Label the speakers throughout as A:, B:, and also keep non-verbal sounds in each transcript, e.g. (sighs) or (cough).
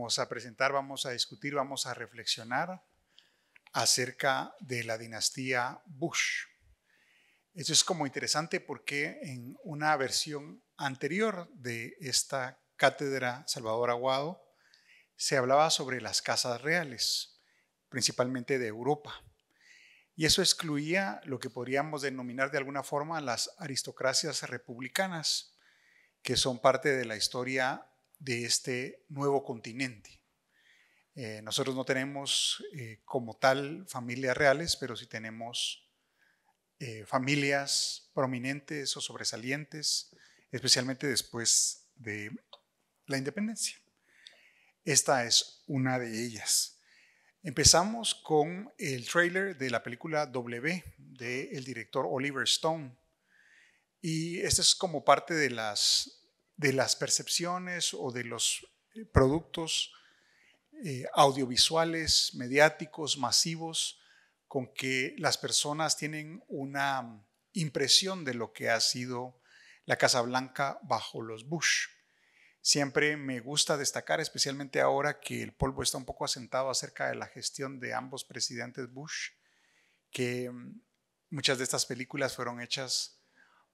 A: vamos a presentar, vamos a discutir, vamos a reflexionar acerca de la dinastía Bush. Eso es como interesante porque en una versión anterior de esta cátedra Salvador Aguado se hablaba sobre las casas reales, principalmente de Europa. Y eso excluía lo que podríamos denominar de alguna forma las aristocracias republicanas, que son parte de la historia de este nuevo continente. Eh, nosotros no tenemos eh, como tal familias reales, pero sí tenemos eh, familias prominentes o sobresalientes, especialmente después de la independencia. Esta es una de ellas. Empezamos con el trailer de la película W del director Oliver Stone. Y esta es como parte de las de las percepciones o de los eh, productos eh, audiovisuales, mediáticos, masivos, con que las personas tienen una impresión de lo que ha sido la Casa Blanca bajo los Bush. Siempre me gusta destacar, especialmente ahora que el polvo está un poco asentado acerca de la gestión de ambos presidentes Bush, que mm, muchas de estas películas fueron hechas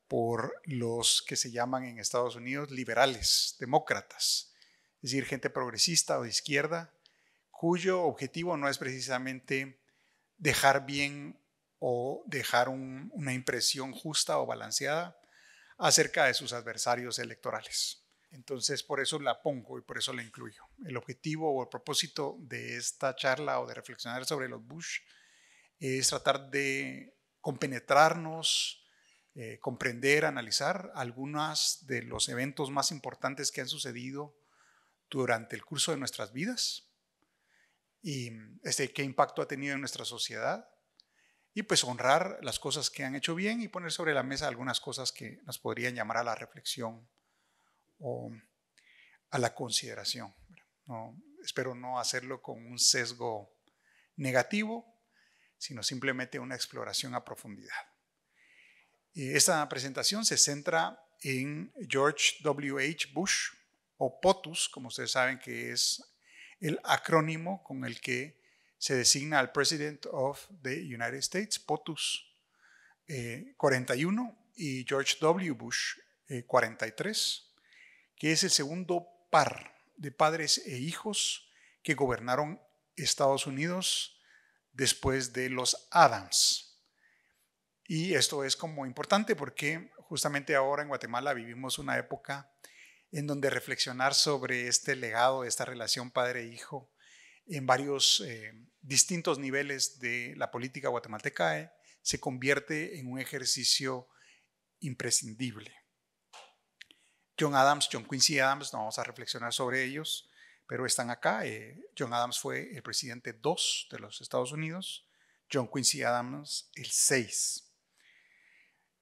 A: por los que se llaman en Estados Unidos liberales, demócratas, es decir, gente progresista o de izquierda, cuyo objetivo no es precisamente dejar bien o dejar una impresión justa o balanceada acerca de sus adversarios electorales. Entonces, por eso la pongo y por eso la incluyo. El objetivo o el propósito de esta charla o de reflexionar sobre los Bush es tratar de compenetrarnos, eh, comprender, analizar algunos de los eventos más importantes que han sucedido durante el curso de nuestras vidas y este, qué impacto ha tenido en nuestra sociedad y pues honrar las cosas que han hecho bien y poner sobre la mesa algunas cosas que nos podrían llamar a la reflexión o a la consideración. espero no hacerlo con un sesgo negativo, sino simplemente una exploración a profundidad esta presentación se centra en George H. Bush, o POTUS, como ustedes saben que es el acrónimo con el que se designa al President of the United States, POTUS 41 eh, y George W. Bush 43, eh, que es el segundo par de padres e hijos que gobernaron Estados Unidos después de los Adams. Y esto es como importante porque justamente ahora en Guatemala vivimos una época en donde reflexionar sobre este legado, esta relación padre-hijo en varios eh, distintos niveles de la política guatemalteca se convierte en un ejercicio imprescindible. John Adams, John Quincy Adams, no vamos a reflexionar sobre ellos, pero están acá. Eh, John Adams fue el presidente 2 de los Estados Unidos, John Quincy Adams el 6.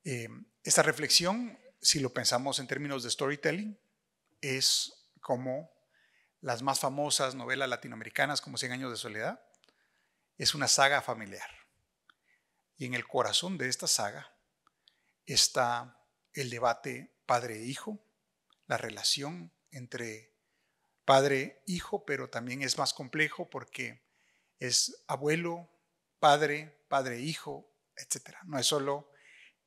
A: Eh, esta reflexión, si lo pensamos en términos de storytelling, es como las más famosas novelas latinoamericanas como Cien años de soledad, es una saga familiar. Y en el corazón de esta saga está el debate padre-hijo, e la relación entre padre-hijo, e pero también es más complejo porque es abuelo, padre, padre-hijo, e etc. No es solo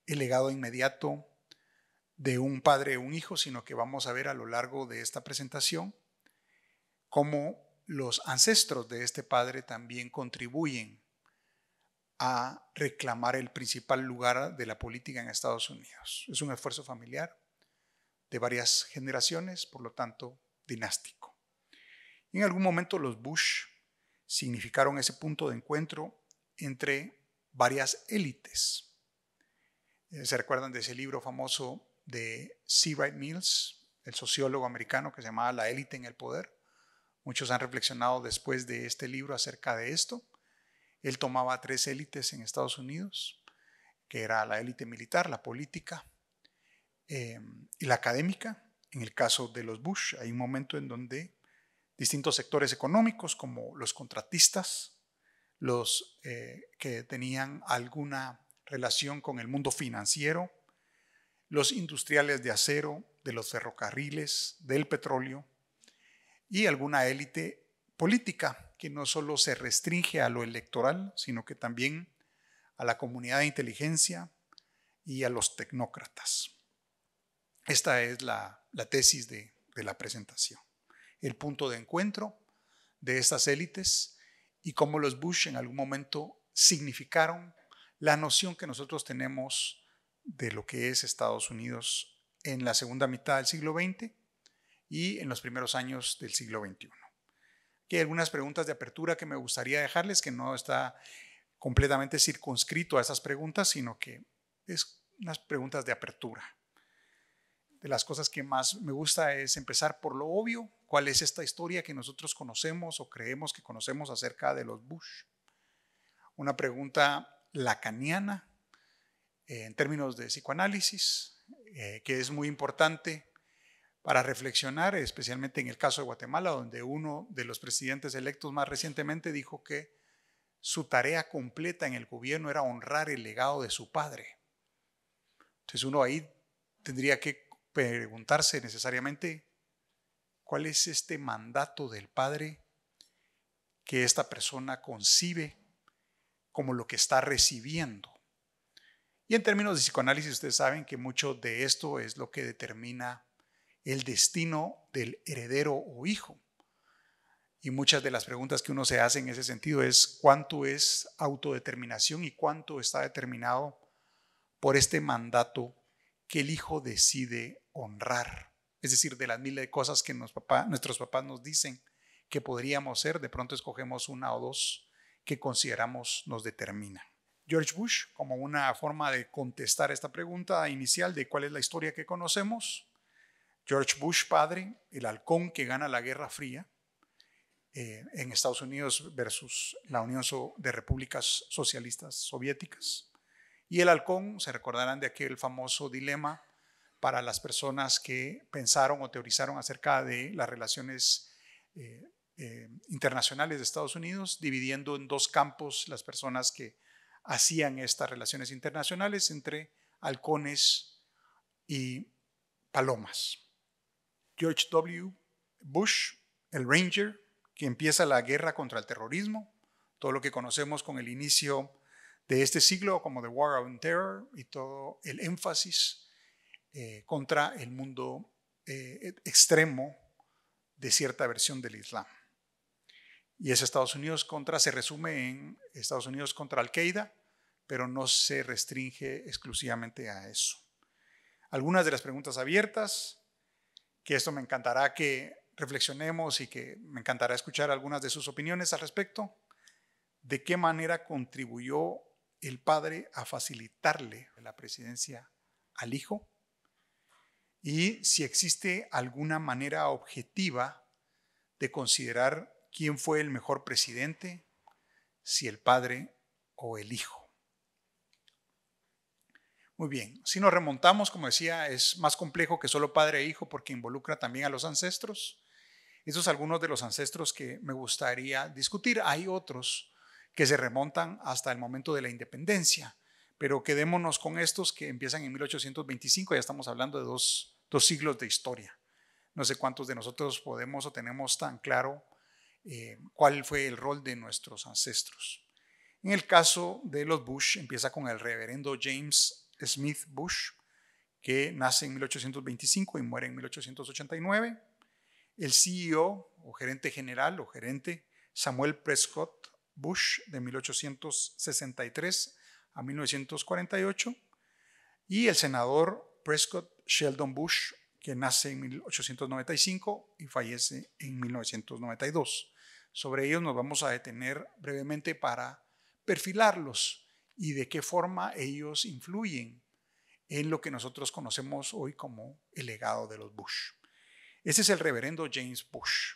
A: el legado inmediato de un padre o un hijo, sino que vamos a ver a lo largo de esta presentación cómo los ancestros de este padre también contribuyen a reclamar el principal lugar de la política en Estados Unidos. Es un esfuerzo familiar de varias generaciones, por lo tanto, dinástico. En algún momento los Bush significaron ese punto de encuentro entre varias élites eh, se recuerdan de ese libro famoso de Wright Mills, el sociólogo americano que se llamaba La élite en el poder. Muchos han reflexionado después de este libro acerca de esto. Él tomaba tres élites en Estados Unidos, que era la élite militar, la política eh, y la académica. En el caso de los Bush, hay un momento en donde distintos sectores económicos, como los contratistas, los eh, que tenían alguna relación con el mundo financiero, los industriales de acero, de los ferrocarriles, del petróleo y alguna élite política que no solo se restringe a lo electoral, sino que también a la comunidad de inteligencia y a los tecnócratas. Esta es la, tesis de la presentación, el punto de encuentro de estas élites y cómo los Bush en algún momento significaron la noción que nosotros tenemos de lo que es Estados Unidos en la segunda mitad del siglo XX y en los primeros años del siglo XXI. Aquí hay algunas preguntas de apertura que me gustaría dejarles, que no está completamente circunscrito a esas preguntas, sino que es unas preguntas de apertura. De las cosas que más me gusta es empezar por lo obvio, cuál es esta historia que nosotros conocemos o creemos que conocemos acerca de los Bush. Una pregunta la eh, en términos de psicoanálisis, eh, que es muy importante para reflexionar, especialmente en el caso de Guatemala, donde uno de los presidentes electos más recientemente dijo que su tarea completa en el gobierno era honrar el legado de su padre. Entonces uno ahí tendría que preguntarse necesariamente cuál es este mandato del padre que esta persona concibe como lo que está recibiendo. Y en términos de psicoanálisis, ustedes saben que mucho de esto es lo que determina el destino del heredero o hijo. Y muchas de las preguntas que uno se hace en ese sentido es cuánto es autodeterminación y cuánto está determinado por este mandato que el hijo decide honrar. Es decir, de las miles de cosas que papá, nuestros papás nos dicen que podríamos ser, de pronto escogemos una o dos que consideramos nos determina. George Bush, como una forma de contestar esta pregunta inicial de cuál es la historia que conocemos, George Bush padre, el halcón que gana la Guerra Fría eh, en Estados Unidos versus la Unión de Repúblicas Socialistas Soviéticas. Y el halcón, se recordarán de aquel famoso dilema para las personas que pensaron o teorizaron acerca de las relaciones eh, eh, internacionales de Estados Unidos, dividiendo en dos campos las personas que hacían estas relaciones internacionales entre halcones y palomas. George W. Bush, el Ranger, que empieza la guerra contra el terrorismo, todo lo que conocemos con el inicio de este siglo como The War on Terror y todo el énfasis eh, contra el mundo eh, extremo de cierta versión del Islam. Y es Estados Unidos contra, se resume en Estados Unidos contra Al-Qaeda, pero no se restringe exclusivamente a eso. Algunas de las preguntas abiertas, que esto me encantará que reflexionemos y que me encantará escuchar algunas de sus opiniones al respecto. ¿De qué manera contribuyó el padre a facilitarle la presidencia al hijo? Y si existe alguna manera objetiva de considerar quién fue el mejor presidente, si el padre o el hijo. Muy bien, si nos remontamos, como decía, es más complejo que solo padre e hijo porque involucra también a los ancestros. Esos son algunos de los ancestros que me gustaría discutir. Hay otros que se remontan hasta el momento de la independencia, pero quedémonos con estos que empiezan en 1825, ya estamos hablando de dos, dos siglos de historia. No sé cuántos de nosotros podemos o tenemos tan claro eh, cuál fue el rol de nuestros ancestros. En el caso de los Bush, empieza con el reverendo James Smith Bush, que nace en 1825 y muere en 1889. El CEO o gerente general o gerente Samuel Prescott Bush de 1863 a 1948 y el senador Prescott Sheldon Bush, que nace en 1895 y fallece en 1992. Sobre ellos nos vamos a detener brevemente para perfilarlos y de qué forma ellos influyen en lo que nosotros conocemos hoy como el legado de los Bush. Este es el reverendo James Bush.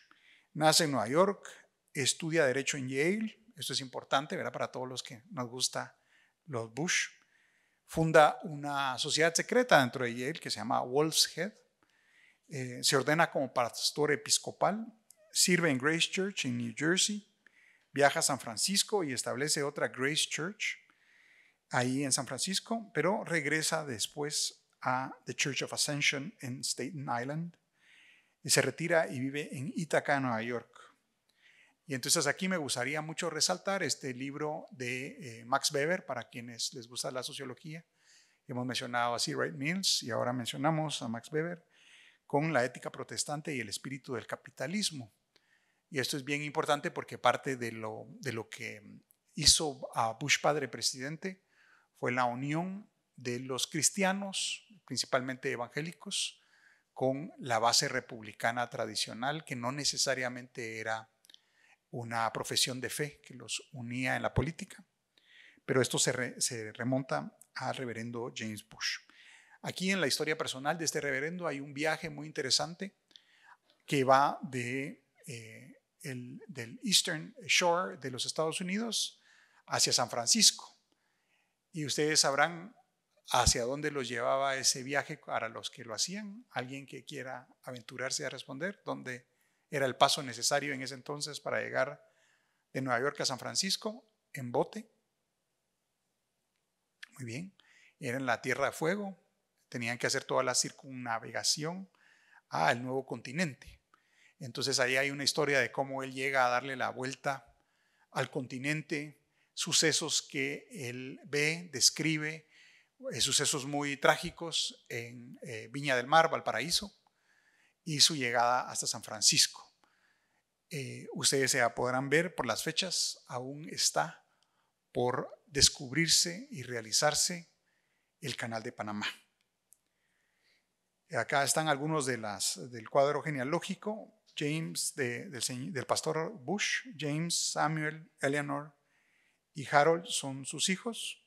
A: Nace en Nueva York, estudia derecho en Yale, esto es importante verá, para todos los que nos gusta los Bush. Funda una sociedad secreta dentro de Yale que se llama Wolf's Head. Eh, se ordena como pastor episcopal Sirve en Grace Church en New Jersey. Viaja a San Francisco y establece otra Grace Church ahí en San Francisco, pero regresa después a The Church of Ascension en Staten Island y se retira y vive en Ithaca, Nueva York. Y entonces aquí me gustaría mucho resaltar este libro de eh, Max Weber, para quienes les gusta la sociología. Hemos mencionado a C. Wright Mills y ahora mencionamos a Max Weber con la ética protestante y el espíritu del capitalismo. Y esto es bien importante porque parte de lo, de lo que hizo a Bush padre presidente fue la unión de los cristianos, principalmente evangélicos, con la base republicana tradicional, que no necesariamente era una profesión de fe que los unía en la política, pero esto se, remonta al reverendo James Bush. Aquí en la historia personal de este reverendo hay un viaje muy interesante que va de eh, del Eastern Shore de los Estados Unidos hacia San Francisco. Y ustedes sabrán hacia dónde los llevaba ese viaje para los que lo hacían. Alguien que quiera aventurarse a responder, dónde era el paso necesario en ese entonces para llegar de Nueva York a San Francisco en bote. Muy bien. Era en la Tierra de Fuego. Tenían que hacer toda la circunnavegación al nuevo continente. Entonces ahí hay una historia de cómo él llega a darle la vuelta al continente, sucesos que él ve, describe, eh, sucesos muy trágicos en eh, Viña del Mar, Valparaíso, y su llegada hasta San Francisco. Eh, ustedes ya podrán ver por las fechas, aún está por descubrirse y realizarse el Canal de Panamá. Acá están algunos de las, del cuadro genealógico James del, pastor Bush, James, Samuel, Eleanor y Harold son sus hijos.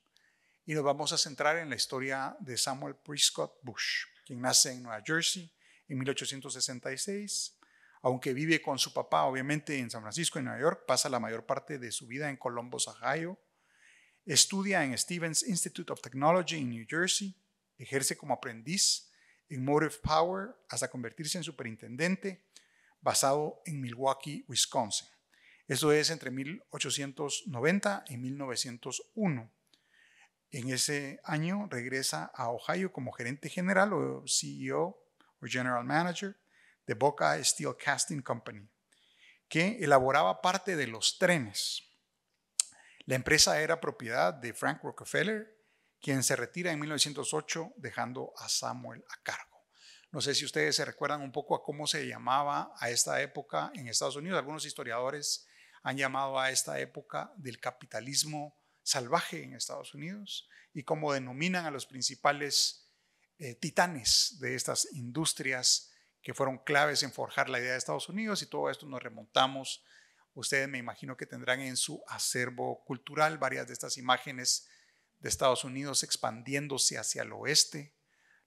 A: Y nos vamos a centrar en la historia de Samuel Prescott Bush, quien nace en Nueva Jersey en 1866. Aunque vive con su papá, obviamente, en San Francisco y Nueva York, pasa la mayor parte de su vida en Columbus, Ohio. Estudia en Stevens Institute of Technology en New Jersey. Ejerce como aprendiz en Motive Power hasta convertirse en superintendente basado en Milwaukee, Wisconsin. Eso es entre 1890 y 1901. En ese año regresa a Ohio como gerente general o CEO o General Manager de Boca Steel Casting Company, que elaboraba parte de los trenes. La empresa era propiedad de Frank Rockefeller, quien se retira en 1908 dejando a Samuel a cargo. No sé si ustedes se recuerdan un poco a cómo se llamaba a esta época en Estados Unidos. Algunos historiadores han llamado a esta época del capitalismo salvaje en Estados Unidos y cómo denominan a los principales eh, titanes de estas industrias que fueron claves en forjar la idea de Estados Unidos y todo esto nos remontamos. Ustedes me imagino que tendrán en su acervo cultural varias de estas imágenes de Estados Unidos expandiéndose hacia el oeste,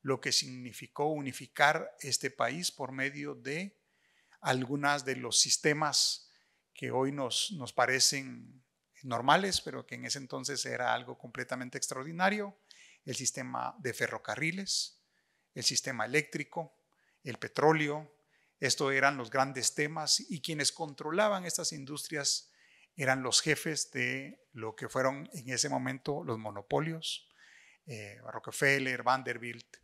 A: lo que significó unificar este país por medio de algunas de los sistemas que hoy nos, parecen normales, pero que en ese entonces era algo completamente extraordinario, el sistema de ferrocarriles, el sistema eléctrico, el petróleo, estos eran los grandes temas y quienes controlaban estas industrias eran los jefes de lo que fueron en ese momento los monopolios, eh, Rockefeller, Vanderbilt,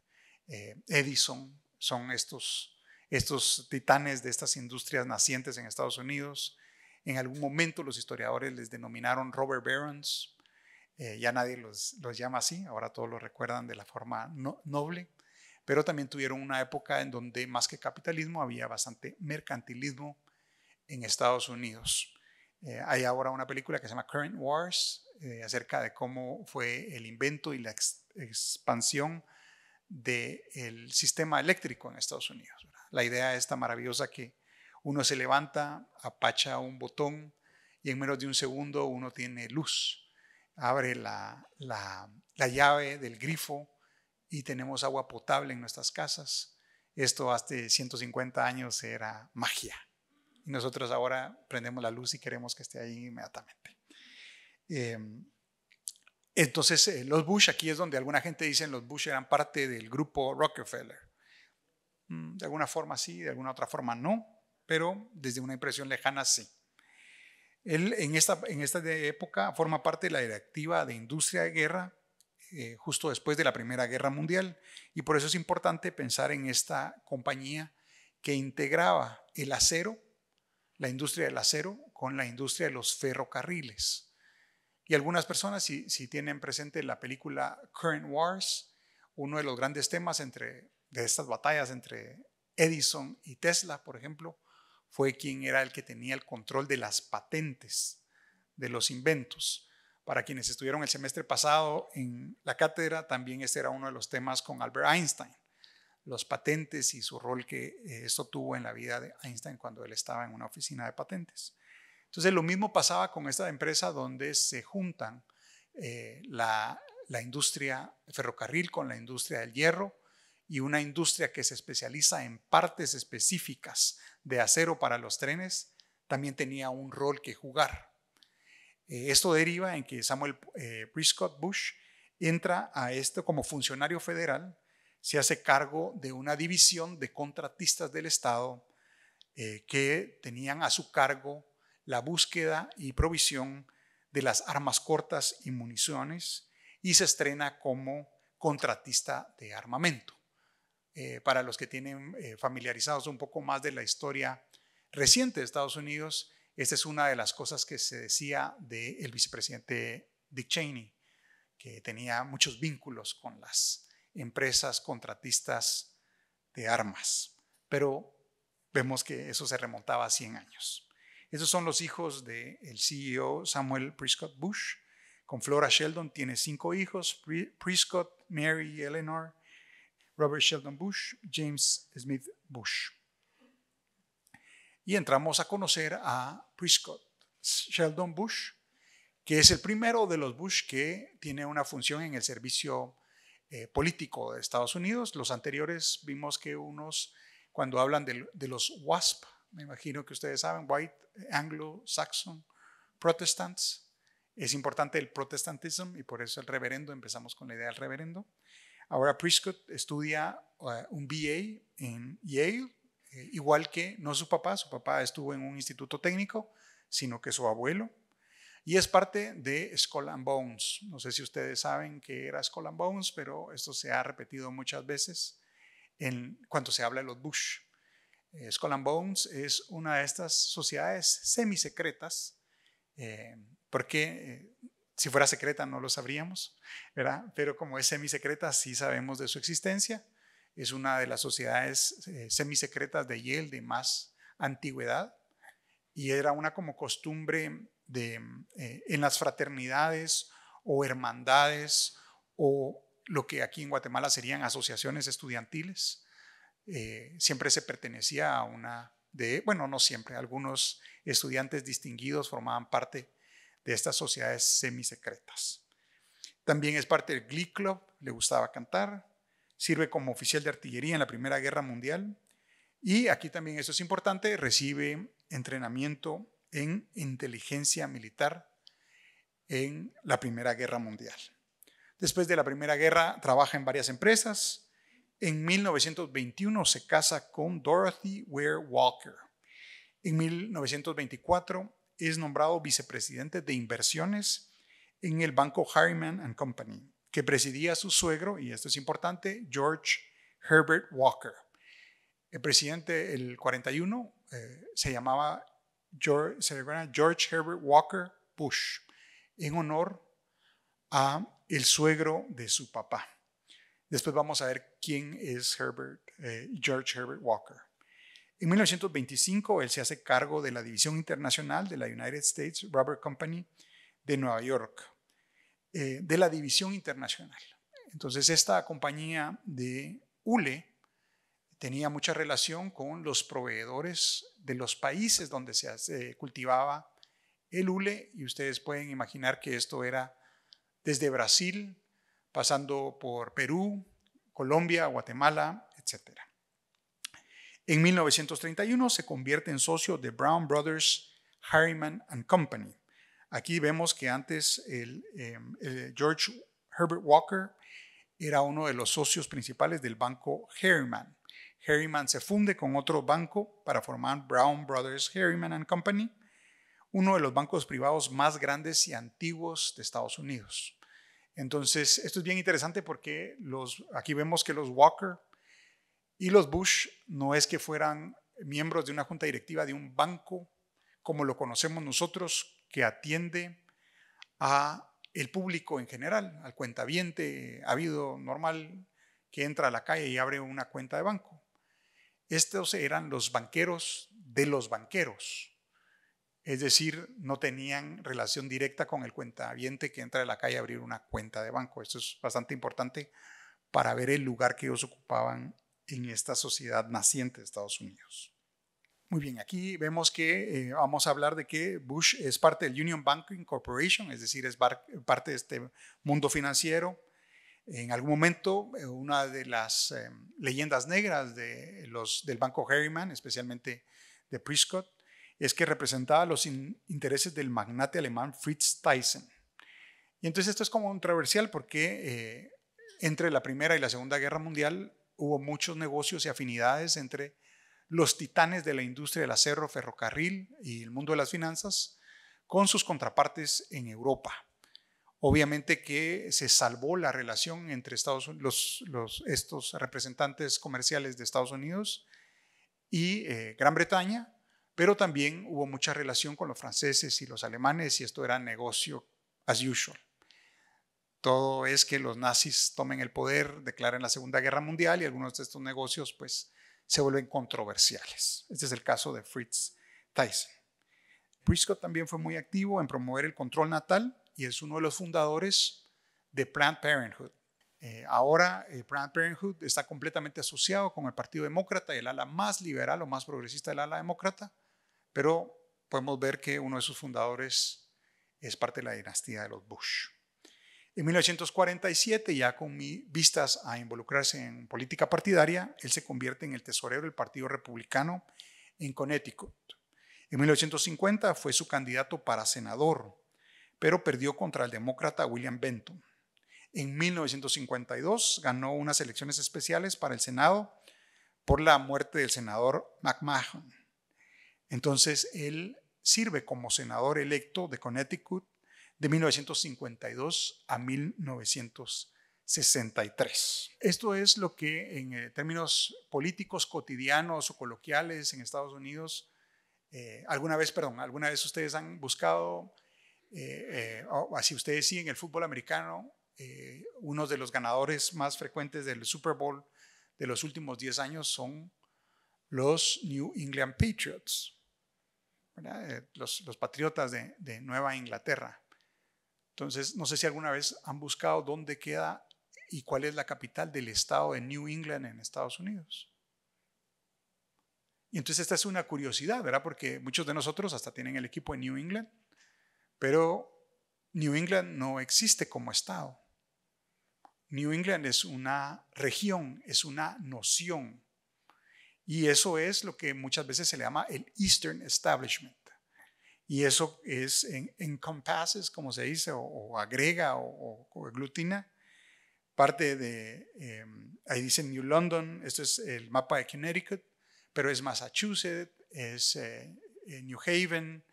A: eh, Edison, son estos, estos titanes de estas industrias nacientes en Estados Unidos. En algún momento los historiadores les denominaron Robert Barons, eh, ya nadie los, llama así, ahora todos los recuerdan de la forma noble, pero también tuvieron una época en donde más que capitalismo había bastante mercantilismo en Estados Unidos. Eh, hay ahora una película que se llama Current Wars acerca de cómo fue el invento y la expansión del sistema eléctrico en Estados Unidos. La idea esta maravillosa que uno se levanta, apacha un botón y en menos de un segundo uno tiene luz. Abre la, la, llave del grifo y tenemos agua potable en nuestras casas. Esto hace 150 años era magia. Y nosotros ahora prendemos la luz y queremos que esté ahí inmediatamente. Em, entonces, eh, los Bush, aquí es donde alguna gente dice los Bush eran parte del grupo Rockefeller. Mm, de alguna forma sí, de alguna otra forma no, pero desde una impresión lejana sí. Él en esta, época forma parte de la directiva de industria de guerra eh, justo después de la Primera Guerra Mundial y por eso es importante pensar en esta compañía que integraba el acero, la industria del acero, con la industria de los ferrocarriles. Y algunas personas, si, tienen presente la película Current Wars, uno de los grandes temas de estas batallas entre Edison y Tesla, por ejemplo, fue quién era el que tenía el control de las patentes, de los inventos. Para quienes estuvieron el semestre pasado en la cátedra, también este era uno de los temas con Albert Einstein, los patentes y su rol que eh, esto tuvo en la vida de Einstein cuando él estaba en una oficina de patentes. Entonces lo mismo pasaba con esta empresa donde se juntan eh, la, industria ferrocarril con la industria del hierro y una industria que se especializa en partes específicas de acero para los trenes, también tenía un rol que jugar. Eh, esto deriva en que Samuel eh, Prescott Bush entra a esto como funcionario federal, se hace cargo de una división de contratistas del Estado que tenían a su cargo la búsqueda y provisión de las armas cortas y municiones y se estrena como contratista de armamento. Eh, para los que tienen eh, familiarizados un poco más de la historia reciente de Estados Unidos, esta es una de las cosas que se decía del vicepresidente Dick Cheney, que tenía muchos vínculos con las empresas contratistas de armas. Pero vemos que eso se remontaba a 100 años. Esos son los hijos del CEO Samuel Prescott Bush. Con Flora Sheldon tiene cinco hijos, Prescott, Mary Eleanor, Robert Sheldon Bush, James Smith Bush. Y entramos a conocer a Prescott Sheldon Bush, que es el primero de los Bush que tiene una función en el servicio eh, político de Estados Unidos. Los anteriores vimos que unos, cuando hablan de los WASP, me imagino que ustedes saben, white, anglo-saxon, protestants. Es importante el protestantismo y por eso el reverendo, empezamos con la idea del reverendo. Ahora Prescott estudia uh, un BA en Yale, eh, igual que no su papá, su papá estuvo en un instituto técnico, sino que su abuelo. Y es parte de Skull and Bones. No sé si ustedes saben que era Skull and Bones, pero esto se ha repetido muchas veces en se habla de los Bush. Eh, Skull Bones es una de estas sociedades semisecretas, eh, porque eh, si fuera secreta no lo sabríamos, ¿verdad? Pero como es semisecreta, sí sabemos de su existencia. Es una de las sociedades semi eh, semisecretas de Yale de más antigüedad y era una como costumbre en las fraternidades o hermandades o lo que aquí en Guatemala serían asociaciones estudiantiles eh, siempre se pertenecía a una de, bueno, no siempre, algunos estudiantes distinguidos formaban parte de estas sociedades semisecretas. También es parte del Glee Club, le gustaba cantar, sirve como oficial de artillería en la Primera Guerra Mundial y aquí también eso es importante, recibe entrenamiento en inteligencia militar en la Primera Guerra Mundial. Después de la Primera Guerra trabaja en varias empresas, en 1921 se casa con Dorothy Ware Walker. En 1924 es nombrado vicepresidente de inversiones en el banco Harriman Company, que presidía su suegro, y esto es importante, George Herbert Walker. El presidente, el 41, eh, se llamaba George, se llamaba George Herbert Walker Bush, en honor a el suegro de su papá. Después vamos a ver quién es eh, George Herbert Walker. En 1925 él se hace cargo de la división internacional de la United States Rubber Company de Nueva York, eh, de la división internacional. Entonces esta compañía de hule tenía mucha relación con los proveedores de los países donde se eh, cultivaba el hule y ustedes pueden imaginar que esto era desde Brasil pasando por Perú, Colombia, Guatemala, etc. En 1931 se convierte en socio de Brown Brothers, Harriman Company. Aquí vemos que antes em, George Herbert Walker era uno de los socios principales del banco Harriman. Harriman se funde con otro banco para formar Brown Brothers Harriman Company, uno de los bancos privados más grandes y antiguos de Estados Unidos. Entonces, esto es bien interesante porque los, aquí vemos que los Walker y los Bush no es que fueran miembros de una junta directiva de un banco como lo conocemos nosotros, que atiende a el público en general, al cuentaviente, habido normal que entra a la calle y abre una cuenta de banco. Estos eran los banqueros de los banqueros. Es decir, no tenían relación directa con el cuentaviente que entra de la calle a abrir una cuenta de banco. Esto es bastante importante para ver el lugar que ellos ocupaban en esta sociedad naciente de Estados Unidos. Muy bien, aquí vemos que eh, vamos a hablar de que Bush es parte del Union Banking Corporation, es decir, es parte de este mundo financiero. En algún momento, eh, una de las eh, leyendas negras de los, del Banco Harriman, especialmente de Prescott, es que representaba los intereses del magnate alemán Fritz Thyssen. Y entonces esto es como controversial porque eh, entre la Primera y la Segunda Guerra Mundial hubo muchos negocios y afinidades entre los titanes de la industria del acero, ferrocarril y el mundo de las finanzas con sus contrapartes en Europa. Obviamente que se salvó la relación entre Estados, los, estos representantes comerciales de Estados Unidos y eh, Gran Bretaña, pero también hubo mucha relación con los franceses y los alemanes y esto era negocio as usual. Todo es que los nazis tomen el poder, declaren la Segunda Guerra Mundial y algunos de estos negocios pues se vuelven controversiales. Este es el caso de Fritz Tyson. Prescott también fue muy activo en promover el control natal y es uno de los fundadores de Planned Parenthood. Eh, ahora eh, Planned Parenthood está completamente asociado con el Partido Demócrata, y el ala más liberal o más progresista del ala demócrata, pero podemos ver que uno de sus fundadores es parte de la dinastía de los Bush. En 1947, ya con vistas a involucrarse en política partidaria, él se convierte en el tesorero del Partido Republicano en Connecticut. En 1950 fue su candidato para senador, pero perdió contra el demócrata William Benton. En 1952 ganó unas elecciones especiales para el Senado por la muerte del senador McMahon. Entonces él sirve como senador electo de Connecticut de 1952 a 1963. Esto es lo que en eh, términos políticos cotidianos o coloquiales en Estados Unidos, eh, alguna vez, perdón, alguna vez ustedes han buscado, eh, o, así ustedes siguen el fútbol americano, uno de los ganadores más frecuentes del Super Bowl de los últimos 10 años son los New England Patriots, eh, los, patriotas de, de Nueva Inglaterra. Entonces, no sé si alguna vez han buscado dónde queda y cuál es la capital del estado de New England en Estados Unidos. Y entonces esta es una curiosidad, ¿verdad? Porque muchos de nosotros hasta tienen el equipo de New England, pero New England no existe como estado. New England es una región, es una noción. Y eso es lo que muchas veces se le llama el Eastern Establishment. Y eso es en, encompasses, como se dice, o, agrega o, aglutina parte de, em, ahí dicen New London, esto es el mapa de Connecticut, pero es Massachusetts, es eh, New Haven,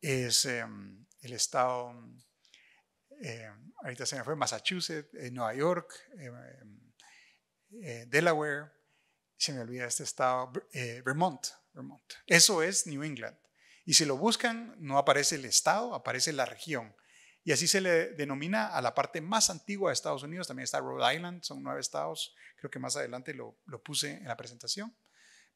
A: es em, el estado, em, ahorita se me fue, Massachusetts, eh, Nueva York, eh, Delaware, se me olvida este estado, eh, Vermont, Vermont. Eso es New England. Y si lo buscan, no aparece el estado, aparece la región. Y así se le denomina a la parte más antigua de Estados Unidos. También está Rhode Island, son nueve estados. Creo que más adelante lo, puse en la presentación.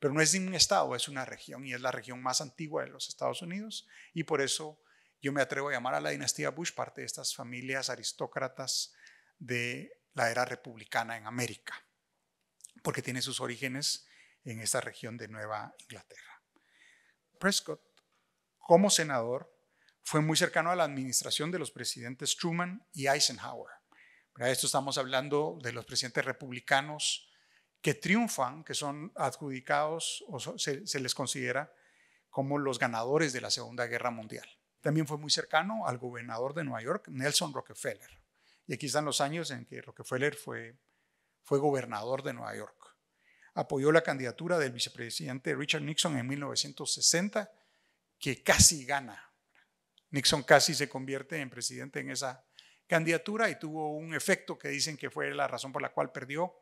A: Pero no es un estado, es una región y es la región más antigua de los Estados Unidos. Y por eso yo me atrevo a llamar a la dinastía Bush parte de estas familias aristócratas de la era republicana en América porque tiene sus orígenes en esta región de Nueva Inglaterra. Prescott, como senador, fue muy cercano a la administración de los presidentes Truman y Eisenhower. Para esto estamos hablando de los presidentes republicanos que triunfan, que son adjudicados o se, se les considera como los ganadores de la Segunda Guerra Mundial. También fue muy cercano al gobernador de Nueva York, Nelson Rockefeller. Y aquí están los años en que Rockefeller fue fue gobernador de Nueva York. Apoyó la candidatura del vicepresidente Richard Nixon en 1960, que casi gana. Nixon casi se convierte en presidente en esa candidatura y tuvo un efecto que dicen que fue la razón por la cual perdió,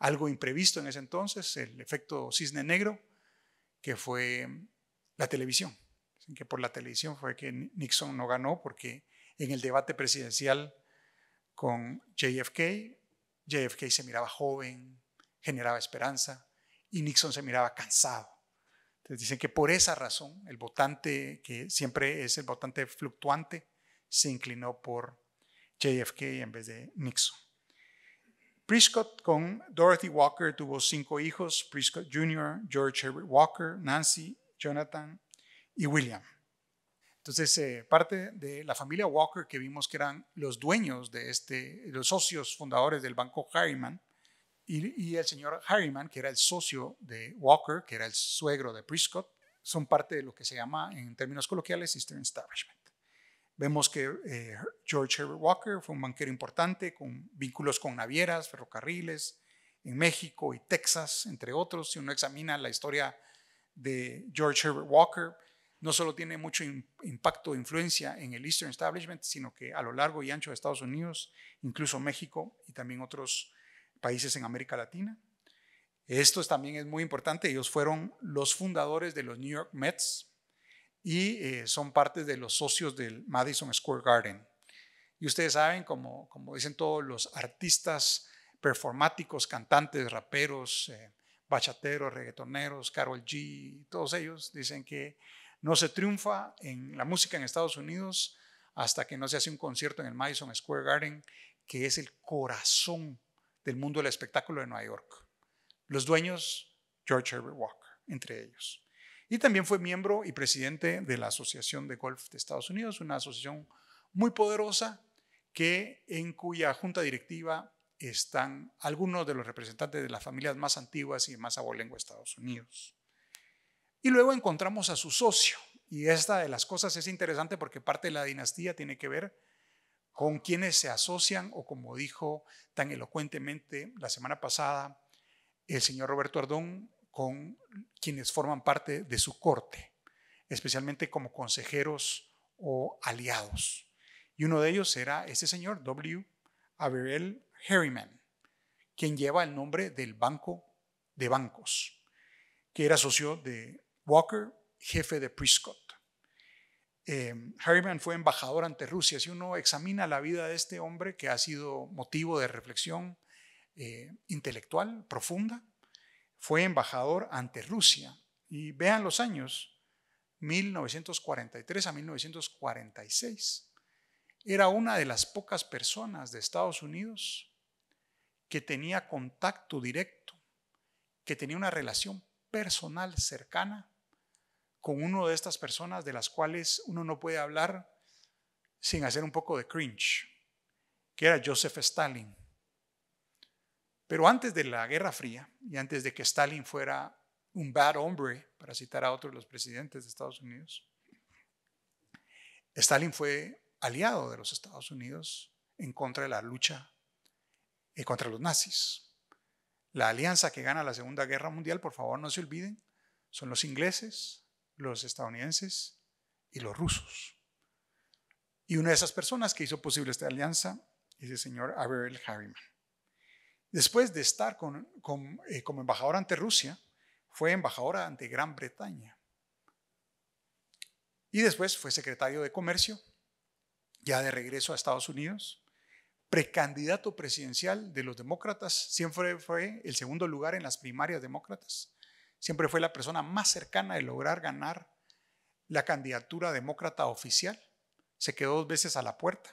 A: algo imprevisto en ese entonces, el efecto cisne negro, que fue la televisión. Dicen que por la televisión fue que Nixon no ganó porque en el debate presidencial con JFK, JFK se miraba joven, generaba esperanza, y Nixon se miraba cansado. Entonces dicen que por esa razón el votante, que siempre es el votante fluctuante, se inclinó por JFK en vez de Nixon. Prescott con Dorothy Walker tuvo cinco hijos, Prescott Jr., George Herbert Walker, Nancy, Jonathan y William. Entonces, eh, parte de la familia Walker, que vimos que eran los dueños de este, los socios fundadores del banco Harriman, y, el señor Harriman, que era el socio de Walker, que era el suegro de Prescott, son parte de lo que se llama, en términos coloquiales, Eastern Establishment. Vemos que eh, George Herbert Walker fue un banquero importante con vínculos con navieras, ferrocarriles, en México y Texas, entre otros. Si uno examina la historia de George Herbert Walker, no solo tiene mucho impacto e influencia en el Eastern Establishment, sino que a lo largo y ancho de Estados Unidos, incluso México y también otros países en América Latina. Esto también es muy importante. Ellos fueron los fundadores de los New York Mets y eh, son parte de los socios del Madison Square Garden. Y ustedes saben, como, dicen todos los artistas performáticos, cantantes, raperos, eh, bachateros, reggaetoneros, Carol G, todos ellos dicen que no se triunfa en la música en Estados Unidos hasta que no se hace un concierto en el Madison Square Garden, que es el corazón del mundo del espectáculo de Nueva York. Los dueños, George Herbert Walker, entre ellos. Y también fue miembro y presidente de la Asociación de Golf de Estados Unidos, una asociación muy poderosa que en cuya junta directiva están algunos de los representantes de las familias más antiguas y más abolengo de Estados Unidos. Y luego encontramos a su socio. Y esta de las cosas es interesante porque parte de la dinastía tiene que ver con quienes se asocian o como dijo tan elocuentemente la semana pasada el señor Roberto Ardón, con quienes forman parte de su corte, especialmente como consejeros o aliados. Y uno de ellos era este señor W. Averell Harriman, quien lleva el nombre del Banco de Bancos, que era socio de Walker, jefe de Prescott. Em, Harriman fue embajador ante Rusia. Si uno examina la vida de este hombre, que ha sido motivo de reflexión eh, intelectual profunda, fue embajador ante Rusia. Y vean los años, 1943 a 1946. Era una de las pocas personas de Estados Unidos que tenía contacto directo, que tenía una relación personal cercana con uno de estas personas de las cuales uno no puede hablar sin hacer un poco de cringe, que era Joseph Stalin. Pero antes de la Guerra Fría y antes de que Stalin fuera un bad hombre, para citar a otro de los presidentes de Estados Unidos, Stalin fue aliado de los Estados Unidos en contra de la lucha eh, contra los nazis. La alianza que gana la Segunda Guerra Mundial, por favor no se olviden, son los ingleses, los estadounidenses y los rusos. Y una de esas personas que hizo posible esta alianza es el señor Averell Harriman. Después de estar eh, como embajador ante Rusia, fue embajador ante Gran Bretaña. Y después fue secretario de Comercio, ya de regreso a Estados Unidos. Precandidato presidencial de los demócratas, siempre fue el segundo lugar en las primarias demócratas siempre fue la persona más cercana de lograr ganar la candidatura demócrata oficial. Se quedó dos veces a la puerta,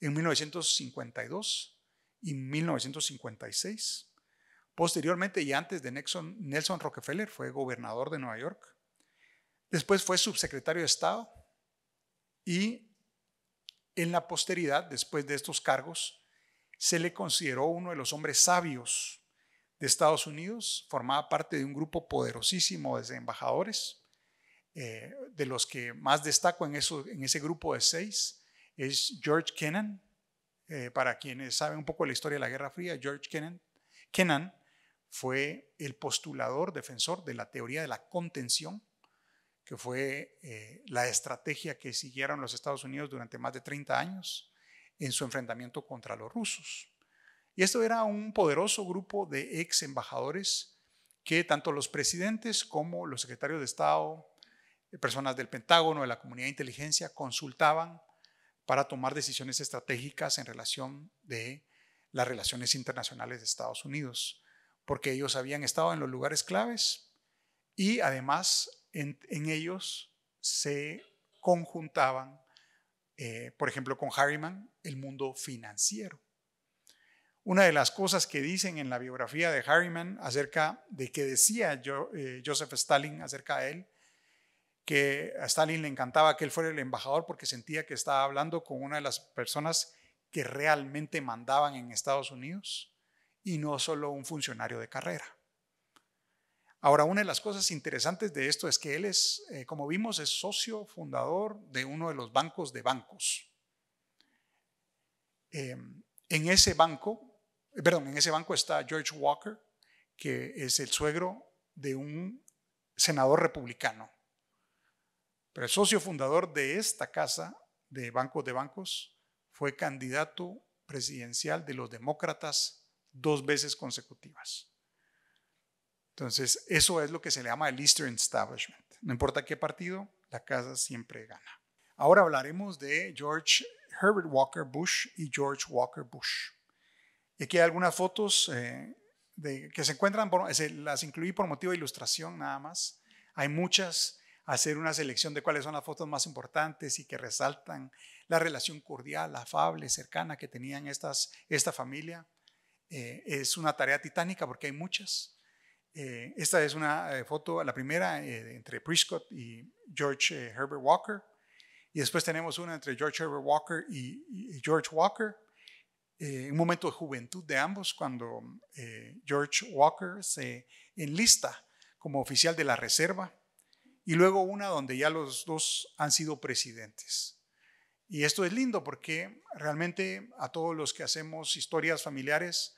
A: en 1952 y 1956. Posteriormente y antes de Nixon, Nelson Rockefeller fue gobernador de Nueva York. Después fue subsecretario de Estado y en la posteridad, después de estos cargos, se le consideró uno de los hombres sabios de Estados Unidos, formaba parte de un grupo poderosísimo de embajadores, eh, de los que más destaco en, eso, en ese grupo de seis es George Kennan, eh, para quienes saben un poco la historia de la Guerra Fría, George Kennan, Kennan fue el postulador, defensor de la teoría de la contención, que fue eh, la estrategia que siguieron los Estados Unidos durante más de 30 años en su enfrentamiento contra los rusos. Y esto era un poderoso grupo de ex embajadores que tanto los presidentes como los secretarios de Estado, eh, personas del Pentágono, de la comunidad de inteligencia, consultaban para tomar decisiones estratégicas en relación de las relaciones internacionales de Estados Unidos, porque ellos habían estado en los lugares claves y además en, ellos se conjuntaban, eh, por ejemplo, con Harriman, el mundo financiero. Una de las cosas que dicen en la biografía de Harriman acerca de que decía eh, Joseph Stalin acerca de él, que a Stalin le encantaba que él fuera el embajador porque sentía que estaba hablando con una de las personas que realmente mandaban en Estados Unidos y no solo un funcionario de carrera. Ahora, una de las cosas interesantes de esto es que él es, eh, como vimos, es socio fundador de uno de los bancos de bancos. Em, en ese banco eh, perdón, en ese banco está George Walker, que es el suegro de un senador republicano. Pero el socio fundador de esta casa de bancos de bancos fue candidato presidencial de los demócratas dos veces consecutivas. Entonces, eso es lo que se le llama el Eastern Establishment. No importa qué partido, la casa siempre gana. Ahora hablaremos de George Herbert Walker Bush y George Walker Bush. Y aquí hay algunas fotos eh, que se encuentran, las incluí por motivo de ilustración nada más. Hay muchas, hacer una selección de cuáles son las fotos más importantes y que resaltan la relación cordial, afable, cercana que tenían estas, esta familia. Eh, es una tarea titánica porque hay muchas. Eh, esta es una foto, la primera, entre Prescott y George Herbert Walker. Y después tenemos una entre George Herbert Walker y George Walker. Eh, un momento de juventud de ambos cuando eh, George Walker se enlista como oficial de la reserva y luego una donde ya los dos han sido presidentes. Y esto es lindo porque realmente a todos los que hacemos historias familiares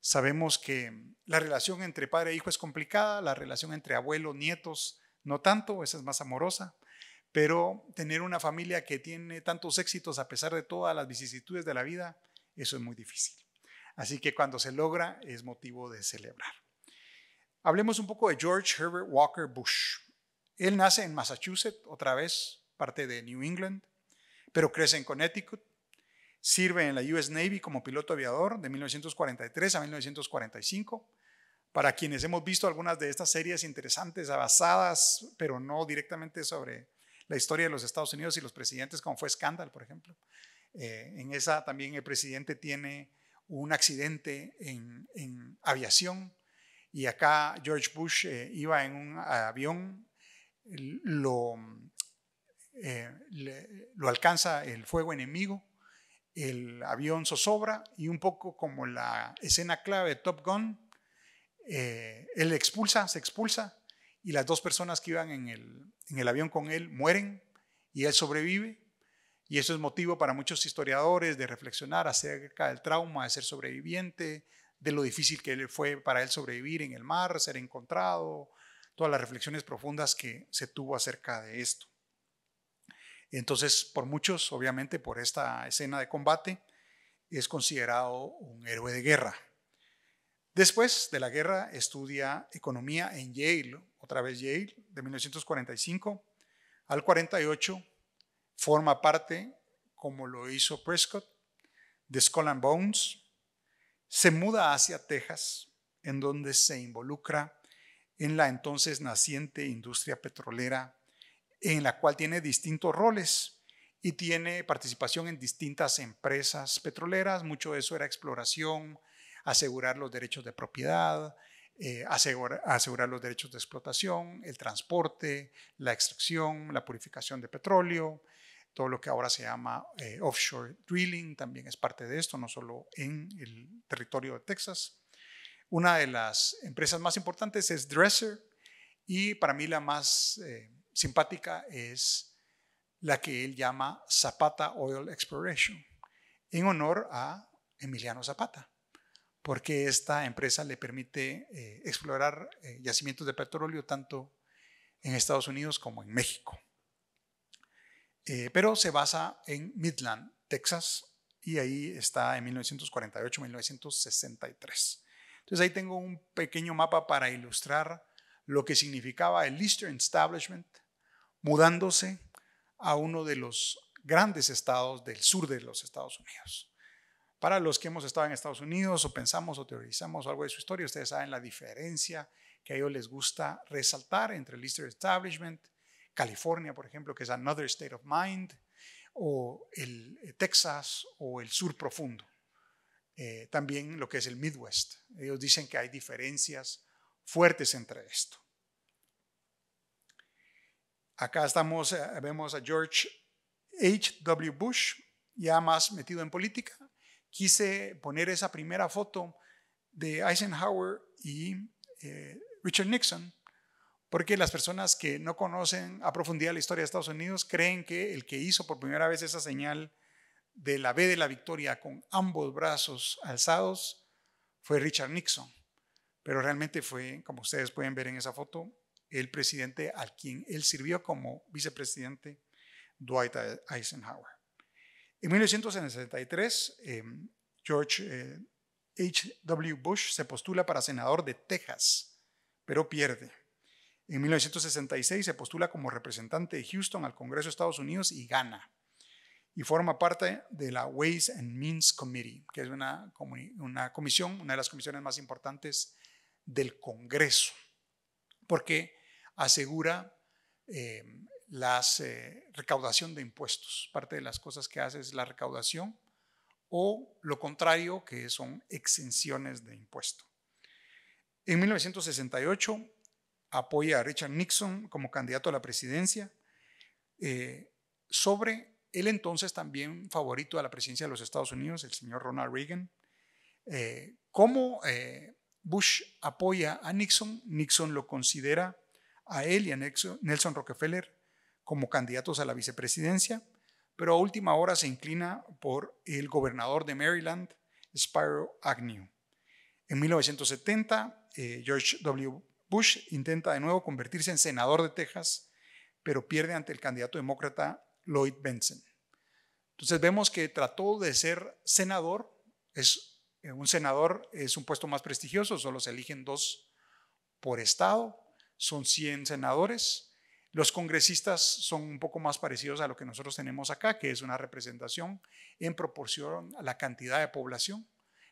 A: sabemos que la relación entre padre e hijo es complicada, la relación entre abuelos, nietos, no tanto, esa es más amorosa, pero tener una familia que tiene tantos éxitos a pesar de todas las vicisitudes de la vida eso es muy difícil. Así que cuando se logra es motivo de celebrar. Hablemos un poco de George Herbert Walker Bush. Él nace en Massachusetts, otra vez parte de New England, pero crece en Connecticut. Sirve en la US Navy como piloto aviador de 1943 a 1945. Para quienes hemos visto algunas de estas series interesantes, avanzadas, pero no directamente sobre la historia de los Estados Unidos y los presidentes, como fue Scandal, por ejemplo. Eh, en esa también el presidente tiene un accidente en, aviación y acá George Bush eh, iba en un avión, lo, eh, lo alcanza el fuego enemigo, el avión zozobra y un poco como la escena clave de Top Gun, él expulsa, se expulsa y las dos personas que iban en el avión con él mueren y él sobrevive y eso es motivo para muchos historiadores de reflexionar acerca del trauma de ser sobreviviente, de lo difícil que fue para él sobrevivir en el mar, ser encontrado, todas las reflexiones profundas que se tuvo acerca de esto. Entonces, por muchos, obviamente, por esta escena de combate, es considerado un héroe de guerra. Después de la guerra, estudia economía en Yale, otra vez Yale, de 1945 al 48 forma parte, como lo hizo Prescott, de Skull Bones, se muda hacia Texas, en donde se involucra en la entonces naciente industria petrolera, en la cual tiene distintos roles y tiene participación en distintas empresas petroleras. Mucho de eso era exploración, asegurar los derechos de propiedad, eh, asegurar los derechos de explotación, el transporte, la extracción, la purificación de petróleo, todo lo que ahora se llama eh, offshore drilling también es parte de esto, no solo en el territorio de Texas. Una de las empresas más importantes es Dresser y para mí la más eh, simpática es la que él llama Zapata Oil Exploration, en honor a Emiliano Zapata, porque esta empresa le permite eh, explorar yacimientos de petróleo tanto en Estados Unidos como en México. Eh, pero se basa en Midland, Texas, y ahí está en 1948-1963. Entonces ahí tengo un pequeño mapa para ilustrar lo que significaba el Eastern Establishment mudándose a uno de los grandes estados del sur de los Estados Unidos. Para los que hemos estado en Estados Unidos o pensamos o teorizamos algo de su historia, ustedes saben la diferencia que a ellos les gusta resaltar entre el Eastern Establishment California, por ejemplo, que es Another State of Mind, o el eh, Texas o el Sur Profundo. Eh, también lo que es el Midwest. Ellos dicen que hay diferencias fuertes entre esto. Acá estamos, eh, vemos a George H.W. Bush, ya más metido en política. Quise poner esa primera foto de Eisenhower y Richard Nixon porque las personas que no conocen a profundidad la historia de Estados Unidos creen que el que hizo por primera vez esa señal de la B de la victoria con ambos brazos alzados fue Richard Nixon. Pero realmente fue, como ustedes pueden ver en esa foto, el presidente al quien él sirvió como vicepresidente, Dwight Eisenhower. En 1963, eh, George H.W. Eh, Bush se postula para senador de Texas, pero pierde. En 1966 se postula como representante de Houston al Congreso de Estados Unidos y gana. Y forma parte de la Ways and Means Committee, que es una, comisión, una de las comisiones más importantes del Congreso, porque asegura eh, la eh, recaudación de impuestos. Parte de las cosas que hace es la recaudación o lo contrario, que son exenciones de impuesto. En 1968 apoya a Richard Nixon como candidato a la presidencia, eh, sobre el entonces también favorito a la presidencia de los Estados Unidos, el señor Ronald Reagan, eh, cómo eh, Bush apoya a Nixon, Nixon lo considera a él y a Nelson Rockefeller como candidatos a la vicepresidencia, pero a última hora se inclina por el gobernador de Maryland, Spiro Agnew. En 1970, eh, George W. Bush intenta de nuevo convertirse en senador de Texas, pero pierde ante el candidato demócrata Lloyd Benson. Entonces vemos que trató de ser senador, es eh, un senador es un puesto más prestigioso, solo se eligen dos por estado, son 100 senadores. Los congresistas son un poco más parecidos a lo que nosotros tenemos acá, que es una representación en proporción a la cantidad de población.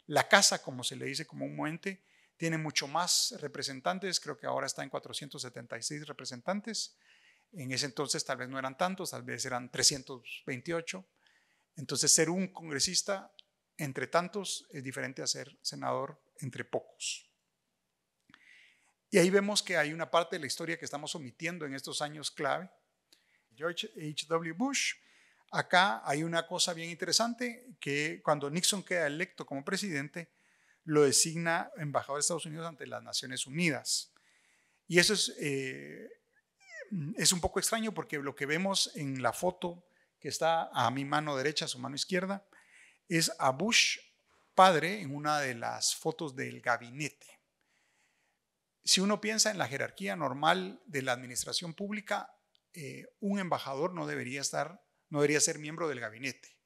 A: La casa, como se le dice comúnmente, tiene mucho más representantes, creo que ahora está en 476 representantes. En ese entonces tal vez no eran tantos, tal vez eran 328. Entonces ser un congresista entre tantos es diferente a ser senador entre pocos. Y ahí vemos que hay una parte de la historia que estamos omitiendo en estos años clave. George H.W. Bush, acá hay una cosa bien interesante, que cuando Nixon queda electo como presidente, lo designa embajador de Estados Unidos ante las Naciones Unidas. Y eso es, eh, es un poco extraño porque lo que vemos en la foto que está a mi mano derecha, a su mano izquierda, es a Bush padre en una de las fotos del gabinete. Si uno piensa en la jerarquía normal de la administración pública, eh, un embajador no debería estar, no debería ser miembro del gabinete.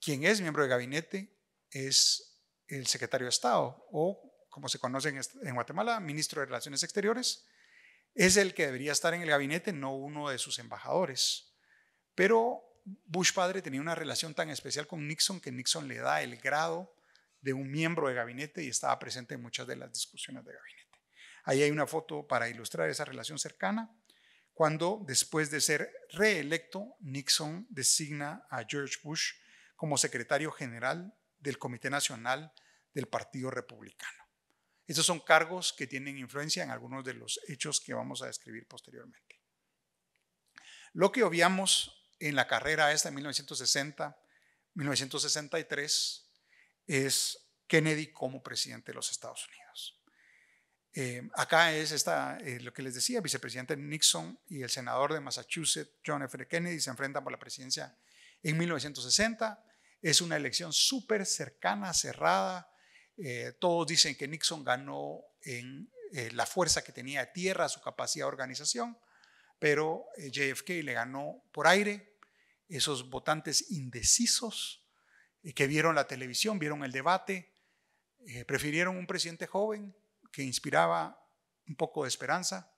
A: Quien es miembro del gabinete es el secretario de Estado o, como se conoce en, Guatemala, ministro de Relaciones Exteriores, es el que debería estar en el gabinete, no uno de sus embajadores. Pero Bush padre tenía una relación tan especial con Nixon que Nixon le da el grado de un miembro de gabinete y estaba presente en muchas de las discusiones de gabinete. Ahí hay una foto para ilustrar esa relación cercana, cuando después de ser reelecto, Nixon designa a George Bush como secretario general del Comité Nacional del Partido Republicano. Esos son cargos que tienen influencia en algunos de los hechos que vamos a describir posteriormente. Lo que obviamos en la carrera esta de 1960-1963 es Kennedy como presidente de los Estados Unidos. Eh, acá es esta, eh, lo que les decía, vicepresidente Nixon y el senador de Massachusetts, John F. Kennedy, se enfrentan por la presidencia en 1960. Es una elección súper cercana, cerrada, eh, todos dicen que Nixon ganó en eh, la fuerza que tenía tierra, su capacidad de organización, pero eh, JFK le ganó por aire. Esos votantes indecisos que vieron la televisión, vieron el debate, prefirieron un presidente joven que inspiraba un poco de esperanza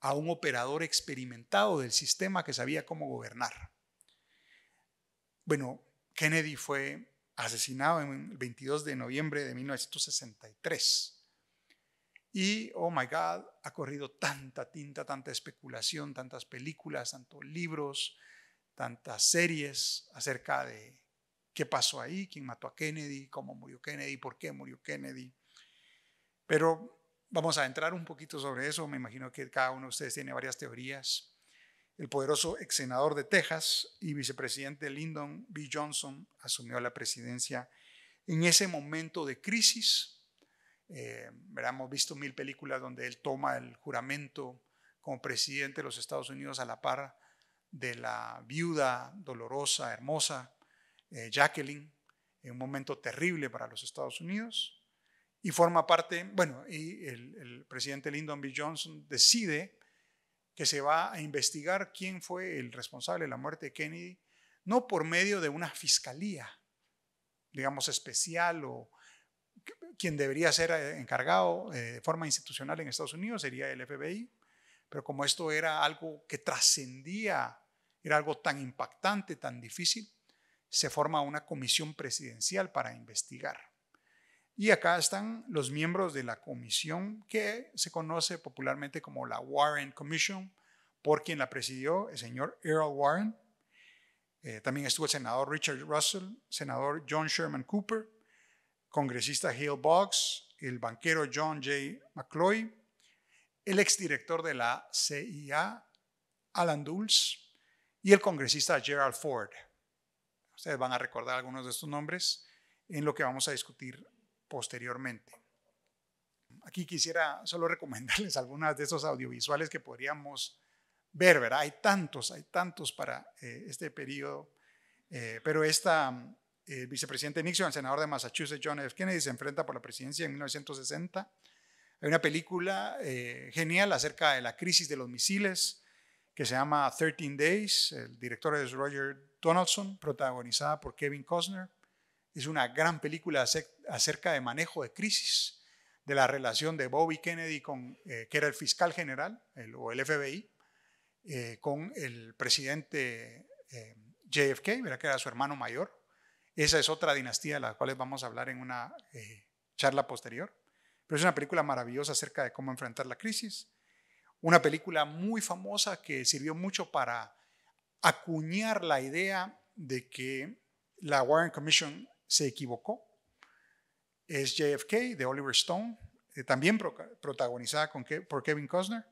A: a un operador experimentado del sistema que sabía cómo gobernar. Bueno, Kennedy fue asesinado el 22 de noviembre de 1963. Y, oh my God, ha corrido tanta tinta, tanta especulación, tantas películas, tantos libros, tantas series acerca de qué pasó ahí, quién mató a Kennedy, cómo murió Kennedy, por qué murió Kennedy. Pero vamos a entrar un poquito sobre eso. Me imagino que cada uno de ustedes tiene varias teorías. El poderoso ex senador de Texas y vicepresidente Lyndon B. Johnson asumió la presidencia en ese momento de crisis. Eh, hemos visto mil películas donde él toma el juramento como presidente de los Estados Unidos a la par de la viuda dolorosa, hermosa eh, Jacqueline, en un momento terrible para los Estados Unidos. Y forma parte, bueno, y el presidente Lyndon B. Johnson decide que se va a investigar quién fue el responsable de la muerte de Kennedy, no por medio de una fiscalía, digamos, especial o quien debería ser eh, encargado eh, de forma institucional en Estados Unidos sería el FBI, pero como esto era algo que trascendía, era algo tan impactante, tan difícil, se forma una comisión presidencial para investigar. Y acá están los miembros de la comisión que se conoce popularmente como la Warren Commission, por quien la presidió el señor Earl Warren. Eh, también estuvo el senador Richard Russell, senador John Sherman Cooper, congresista Hale Boggs, el banquero John J. McCloy, el exdirector de la CIA, Alan Dulles, y el congresista Gerald Ford. Ustedes van a recordar algunos de estos nombres en lo que vamos a discutir posteriormente. Aquí quisiera solo recomendarles (laughs) algunas de esos audiovisuales que podríamos ver, ¿verdad? Hay tantos, hay tantos para eh, este periodo, eh, pero esta, el vicepresidente Nixon, el senador de Massachusetts John F. Kennedy, se enfrenta por la presidencia en 1960. Hay una película eh, genial acerca de la crisis de los misiles que se llama 13 Days. El director es Roger Donaldson, protagonizada por Kevin Costner. Es una gran película acerca de manejo de crisis, de la relación de Bobby Kennedy, eh, que era el fiscal general o el FBI, eh, con el presidente eh, JFK, ¿verdad? que era su hermano mayor. Esa es otra dinastía de la cual vamos a hablar en una charla posterior. Pero es una película maravillosa acerca de cómo enfrentar la crisis. Una película muy famosa que sirvió mucho para acuñar la idea de que la Warren Commission se equivocó es JFK de Oliver Stone, eh, también protagonizada con, por Kevin Costner.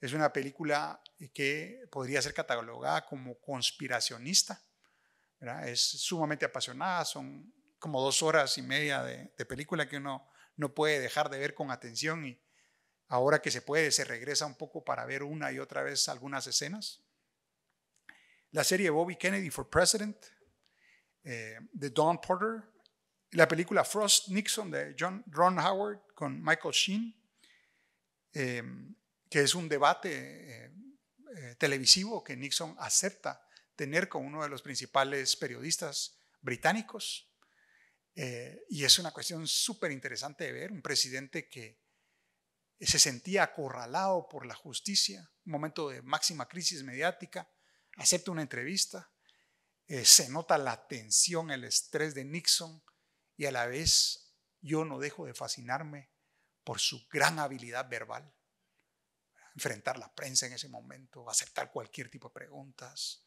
A: Es una película que podría ser catalogada como conspiracionista. Es sumamente apasionada, son como dos horas y media de, película que uno no puede dejar de ver con atención y ahora que se puede se regresa un poco para ver una y otra vez algunas escenas. La serie Bobby Kennedy for President eh, de Don Porter la película Frost Nixon de John Ron Howard con Michael Sheen, eh, que es un debate eh, eh, televisivo que Nixon acepta tener con uno de los principales periodistas británicos. y es una cuestión súper interesante de ver, un presidente que se sentía acorralado por la justicia, un momento de máxima crisis mediática, acepta una entrevista, se nota la tensión, el estrés de Nixon, y a la vez yo no dejo de fascinarme por su gran habilidad verbal. Enfrentar la prensa en ese momento, aceptar cualquier tipo de preguntas,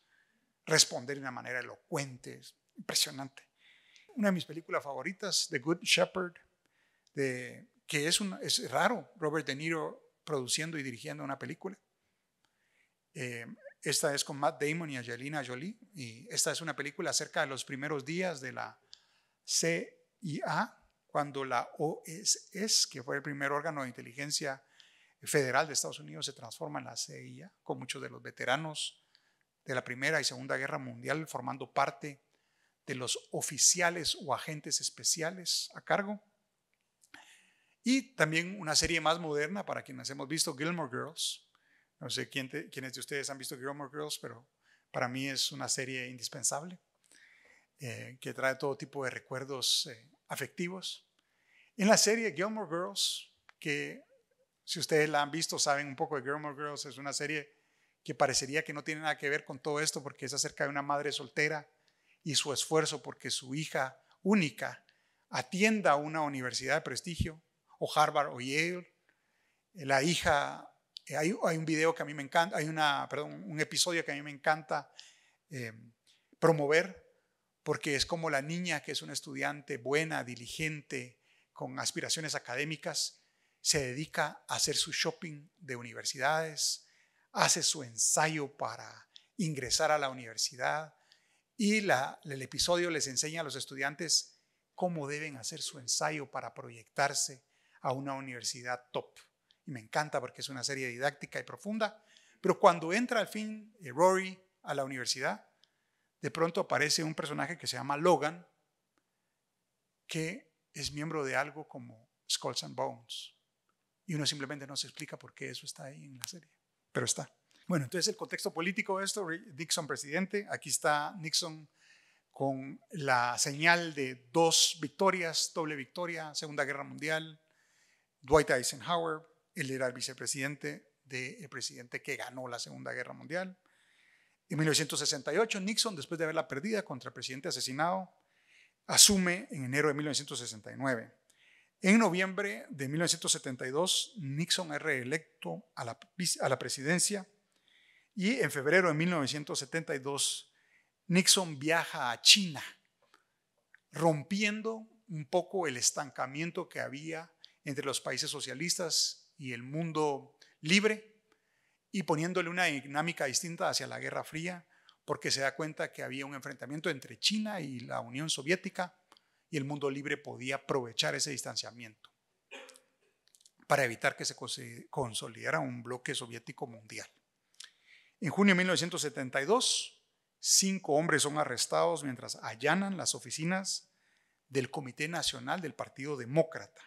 A: responder de una manera elocuente, es impresionante. Una de mis películas favoritas, The Good Shepherd, de, que es, un, es raro, Robert De Niro produciendo y dirigiendo una película. Eh, esta es con Matt Damon y Angelina Jolie, y esta es una película acerca de los primeros días de la C y A cuando la OSS, que fue el primer órgano de inteligencia federal de Estados Unidos, se transforma en la CIA, con muchos de los veteranos de la Primera y Segunda Guerra Mundial formando parte de los oficiales o agentes especiales a cargo. Y también una serie más moderna para quienes hemos visto Gilmore Girls. No sé quiénes de ustedes han visto Gilmore Girls, pero para mí es una serie indispensable. Eh, que trae todo tipo de recuerdos eh, afectivos. En la serie Gilmore Girls, que si ustedes la han visto saben un poco de Gilmore Girls, es una serie que parecería que no tiene nada que ver con todo esto porque es acerca de una madre soltera y su esfuerzo porque su hija única atienda una universidad de prestigio, o Harvard o Yale. La hija, eh, hay, un video que a mí me encanta, hay un episodio que a mí me encanta promover porque es como la niña que es una estudiante buena, diligente, con aspiraciones académicas, se dedica a hacer su shopping de universidades, hace su ensayo para ingresar a la universidad y el episodio les enseña a los estudiantes cómo deben hacer su ensayo para proyectarse a una universidad top. Y me encanta porque es una serie didáctica y profunda, pero cuando entra al fin eh, Rory a la universidad, de pronto aparece un personaje que se llama Logan, que es miembro de algo como Skulls and Bones. Y uno simplemente no se explica por qué eso está ahí en la serie, pero está. Bueno, entonces el contexto político de esto, Nixon presidente, aquí está Nixon con la señal de dos victorias, doble victoria, Segunda Guerra Mundial, Dwight Eisenhower, él era el vicepresidente del presidente que ganó la Segunda Guerra Mundial, en 1968, Nixon, después de haberla perdida contra el presidente asesinado, asume en enero de 1969. En noviembre de 1972, Nixon es reelecto a la, a la presidencia y en febrero de 1972, Nixon viaja a China, rompiendo un poco el estancamiento que había entre los países socialistas y el mundo libre y poniéndole una dinámica distinta hacia la Guerra Fría, porque se da cuenta que había un enfrentamiento entre China y la Unión Soviética y el mundo libre podía aprovechar ese distanciamiento para evitar que se consolidara un bloque soviético mundial. En junio de 1972, cinco hombres son arrestados mientras allanan las oficinas del Comité Nacional del Partido Demócrata,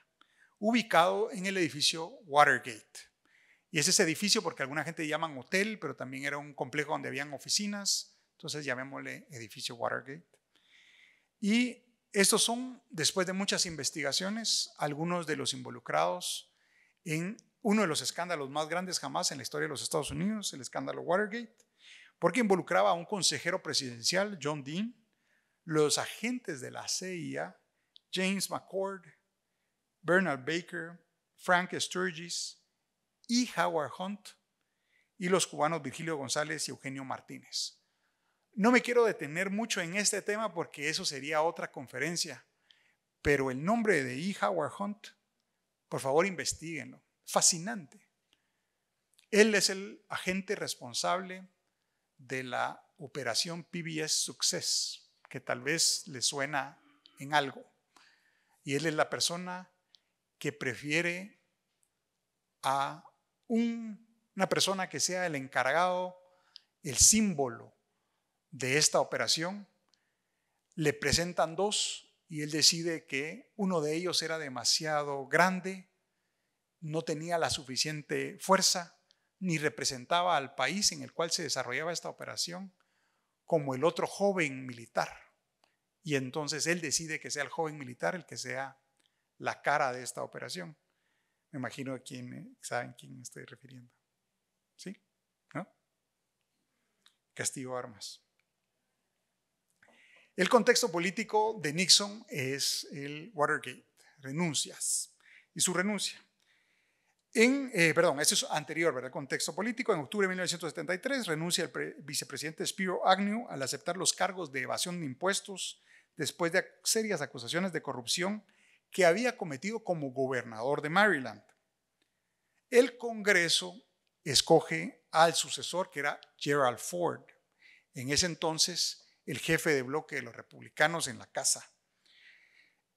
A: ubicado en el edificio Watergate y es ese edificio porque alguna gente llaman hotel, pero también era un complejo donde habían oficinas, entonces llamémosle edificio Watergate. Y estos son, después de muchas investigaciones, algunos de los involucrados en uno de los escándalos más grandes jamás en la historia de los Estados Unidos, el escándalo Watergate, porque involucraba a un consejero presidencial, John Dean, los agentes de la CIA, James McCord, Bernard Baker, Frank Sturgis, y Howard Hunt y los cubanos Virgilio González y Eugenio Martínez. No me quiero detener mucho en este tema porque eso sería otra conferencia, pero el nombre de E. Howard Hunt, por favor investiguenlo, fascinante. Él es el agente responsable de la operación PBS Success, que tal vez le suena en algo. Y él es la persona que prefiere a una persona que sea el encargado, el símbolo de esta operación, le presentan dos y él decide que uno de ellos era demasiado grande, no tenía la suficiente fuerza, ni representaba al país en el cual se desarrollaba esta operación, como el otro joven militar. Y entonces él decide que sea el joven militar el que sea la cara de esta operación. Me imagino a quién eh, saben quién estoy refiriendo. ¿Sí? ¿No? Castigo armas. El contexto político de Nixon es el Watergate, renuncias y su renuncia. En, eh, perdón, eso es anterior, ¿verdad? Contexto político. En octubre de 1973 renuncia el vicepresidente Spiro Agnew al aceptar los cargos de evasión de impuestos después de serias acusaciones de corrupción que había cometido como gobernador de Maryland. El Congreso escoge al sucesor, que era Gerald Ford, en ese entonces el jefe de bloque de los republicanos en la casa.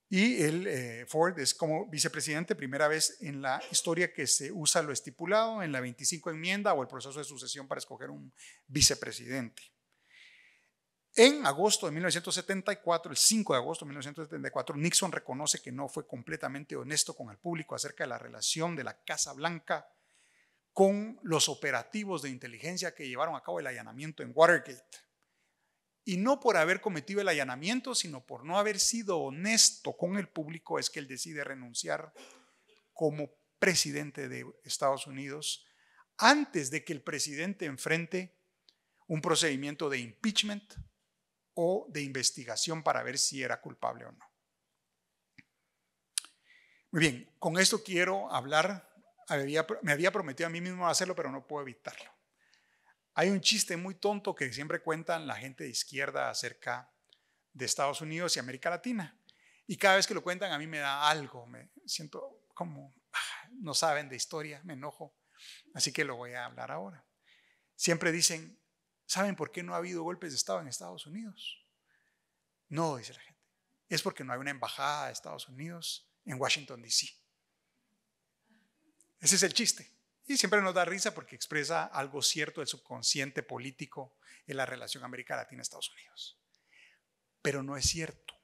A: Y el eh, Ford es como vicepresidente, primera vez en la historia que se usa lo estipulado en la 25 enmienda o el proceso de sucesión para escoger un vicepresidente. En agosto de 1974, el 5 de agosto de 1974, Nixon reconoce que no fue completamente honesto con el público acerca de la relación de la Casa Blanca con los operativos de inteligencia que llevaron a cabo el allanamiento en Watergate. Y no por haber cometido el allanamiento, sino por no haber sido honesto con el público, es que él decide renunciar como presidente de Estados Unidos antes de que el presidente enfrente un procedimiento de impeachment o de investigación para ver si era culpable o no. Muy bien, con esto quiero hablar, me había prometido a mí mismo hacerlo, pero no puedo evitarlo. Hay un chiste muy tonto que siempre cuentan la gente de izquierda acerca de Estados Unidos y América Latina. Y cada vez que lo cuentan a mí me da algo, me siento como, ah, no saben de historia, me enojo. Así que lo voy a hablar ahora. Siempre dicen, ¿Saben por qué no ha habido golpes de Estado en Estados Unidos? No, dice la gente. Es porque no hay una embajada de Estados Unidos en Washington, D.C. Ese es el chiste. Y siempre nos da risa porque expresa algo cierto del subconsciente político en la relación América Latina-Estados Unidos. Pero no es cierto.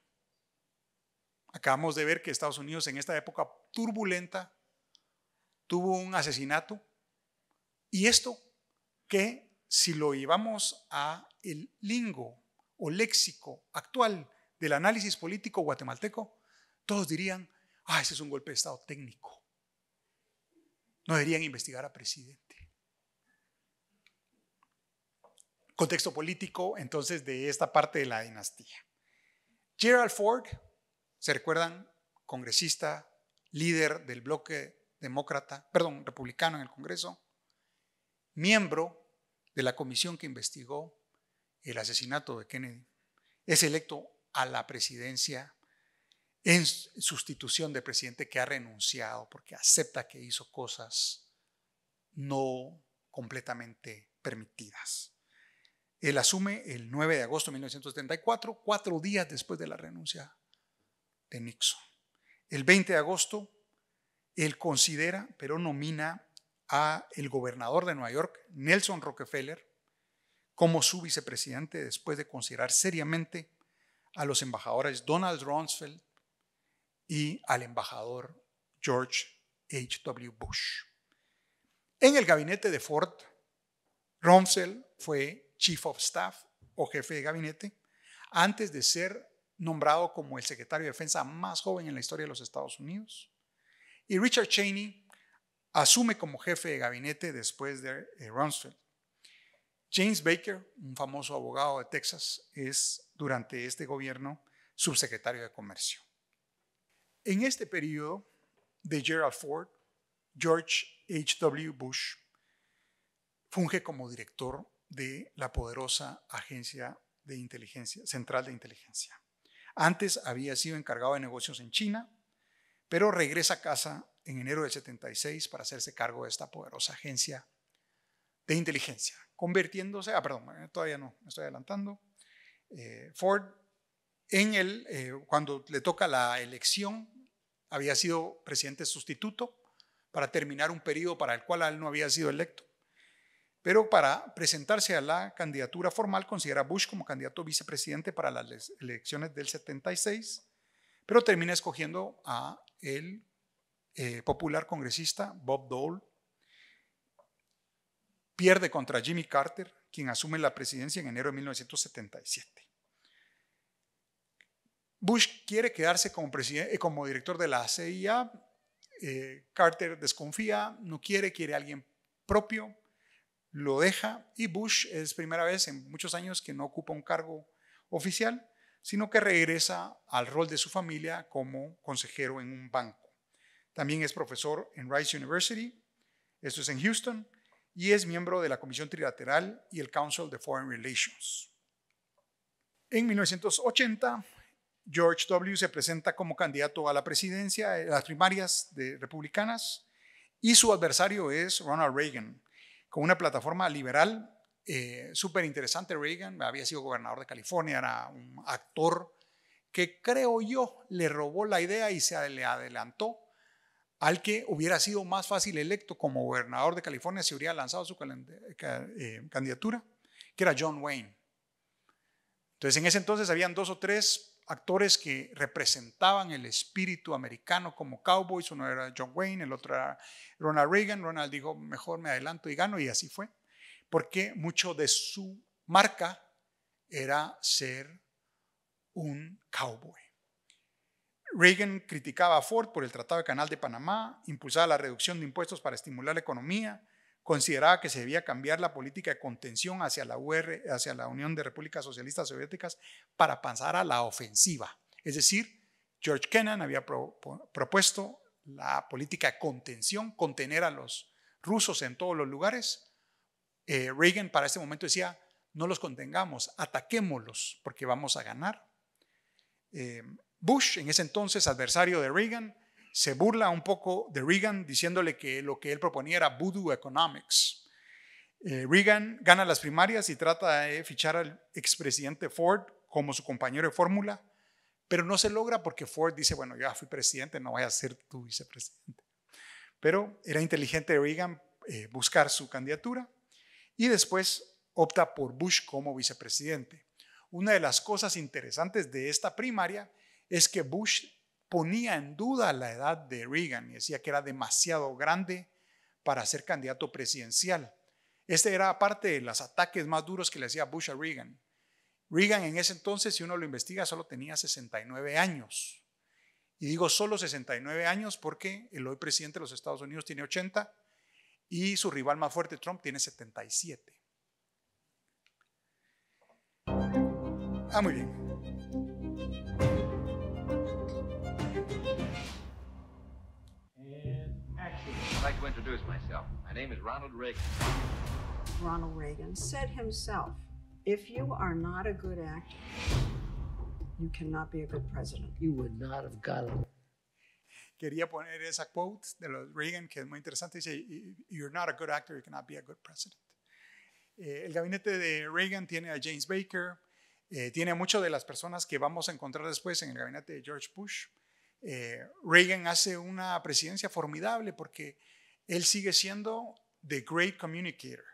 A: Acabamos de ver que Estados Unidos en esta época turbulenta tuvo un asesinato y esto que si lo llevamos a el lingo o léxico actual del análisis político guatemalteco, todos dirían, ah, ese es un golpe de Estado técnico. No deberían investigar a presidente. Contexto político, entonces, de esta parte de la dinastía. Gerald Ford, ¿se recuerdan? Congresista, líder del bloque demócrata, perdón, republicano en el Congreso, miembro de la comisión que investigó el asesinato de Kennedy, es electo a la presidencia en sustitución de presidente que ha renunciado porque acepta que hizo cosas no completamente permitidas. Él asume el 9 de agosto de 1974, cuatro días después de la renuncia de Nixon. El 20 de agosto, él considera, pero nomina a el gobernador de Nueva York, Nelson Rockefeller, como su vicepresidente después de considerar seriamente a los embajadores Donald Rumsfeld y al embajador George H.W. Bush. En el gabinete de Ford, Rumsfeld fue Chief of Staff o jefe de gabinete antes de ser nombrado como el secretario de defensa más joven en la historia de los Estados Unidos. Y Richard Cheney asume como jefe de gabinete después de eh, Rumsfeld. James Baker, un famoso abogado de Texas, es durante este gobierno subsecretario de Comercio. En este periodo de Gerald Ford, George H.W. Bush funge como director de la poderosa Agencia de Inteligencia, Central de Inteligencia. Antes había sido encargado de negocios en China, pero regresa a casa en enero del 76 para hacerse cargo de esta poderosa agencia de inteligencia, convirtiéndose, ah, perdón, eh, todavía no, me estoy adelantando, eh, Ford, en eh, cuando le toca la elección, había sido presidente sustituto para terminar un periodo para el cual él no había sido electo, pero para presentarse a la candidatura formal considera a Bush como candidato vicepresidente para las elecciones del 76, pero termina escogiendo a él eh, popular congresista Bob Dole, pierde contra Jimmy Carter, quien asume la presidencia en enero de 1977. Bush quiere quedarse como, eh, como director de la CIA, eh, Carter desconfía, no quiere, quiere a alguien propio, lo deja y Bush es primera vez en muchos años que no ocupa un cargo oficial, sino que regresa al rol de su familia como consejero en un banco. También es profesor en Rice University, esto es en Houston, y es miembro de la Comisión Trilateral y el Council of Foreign Relations. En 1980, George W. se presenta como candidato a la presidencia en eh, las primarias de republicanas y su adversario es Ronald Reagan, con una plataforma liberal eh, súper interesante. Reagan había sido gobernador de California, era un actor que creo yo le robó la idea y se le adelantó al que hubiera sido más fácil electo como gobernador de California si hubiera lanzado su eh, candidatura, que era John Wayne. Entonces, en ese entonces habían dos o tres actores que representaban el espíritu americano como cowboys. Uno era John Wayne, el otro era Ronald Reagan. Ronald dijo, mejor me adelanto y gano, y así fue. Porque mucho de su marca era ser un cowboy. Reagan criticaba a Ford por el Tratado de Canal de Panamá, impulsaba la reducción de impuestos para estimular la economía, consideraba que se debía cambiar la política de contención hacia la, hacia la Unión de Repúblicas Socialistas Soviéticas para pasar a la ofensiva. Es decir, George Kennan había propuesto la política de contención, contener a los rusos en todos los lugares. Eh, Reagan para este momento decía, no los contengamos, ataquémoslos porque vamos a ganar. Eh, Bush, en ese entonces adversario de Reagan, se burla un poco de Reagan diciéndole que lo que él proponía era voodoo economics. Eh, Reagan gana las primarias y trata de fichar al expresidente Ford como su compañero de fórmula, pero no se logra porque Ford dice, bueno, ya fui presidente, no voy a ser tu vicepresidente. Pero era inteligente Reagan eh, buscar su candidatura y después opta por Bush como vicepresidente. Una de las cosas interesantes de esta primaria es que Bush ponía en duda la edad de Reagan y decía que era demasiado grande para ser candidato presidencial. Este era parte de los ataques más duros que le hacía Bush a Reagan. Reagan en ese entonces, si uno lo investiga, solo tenía 69 años. Y digo solo 69 años porque el hoy presidente de los Estados Unidos tiene 80 y su rival más fuerte, Trump, tiene 77. Ah, muy bien.
B: like to introduce myself. My name is Ronald Reagan.
A: Ronald Reagan said himself, if you are not a good actor, you cannot be a good president. You would not have gotten Quería poner esa quote de los Reagan que es muy interesante. Dice, you're not a good actor, you cannot be a good president. Eh, el gabinete de Reagan tiene a James Baker, eh, tiene a muchas de las personas que vamos a encontrar después en el gabinete de George Bush. Eh, Reagan hace una presidencia formidable porque él sigue siendo the great communicator.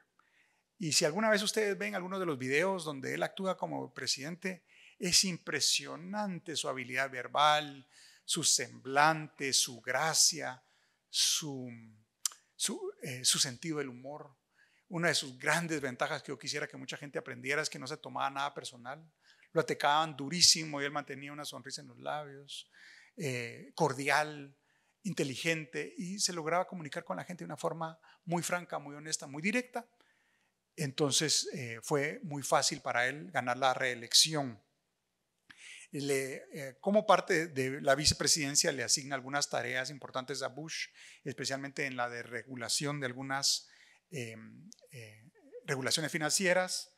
A: Y si alguna vez ustedes ven algunos de los videos donde él actúa como presidente, es impresionante su habilidad verbal, su semblante, su gracia, eh, su, sentido del humor. Una de sus grandes ventajas que yo quisiera que mucha gente aprendiera es que no se tomaba nada personal. Lo atacaban durísimo y él mantenía una sonrisa en los labios, eh, cordial, inteligente y se lograba comunicar con la gente de una forma muy franca, muy honesta, muy directa. Entonces eh, fue muy fácil para él ganar la reelección. Eh, como parte de la vicepresidencia le asigna algunas tareas importantes a Bush, especialmente en la de regulación de algunas eh, regulaciones financieras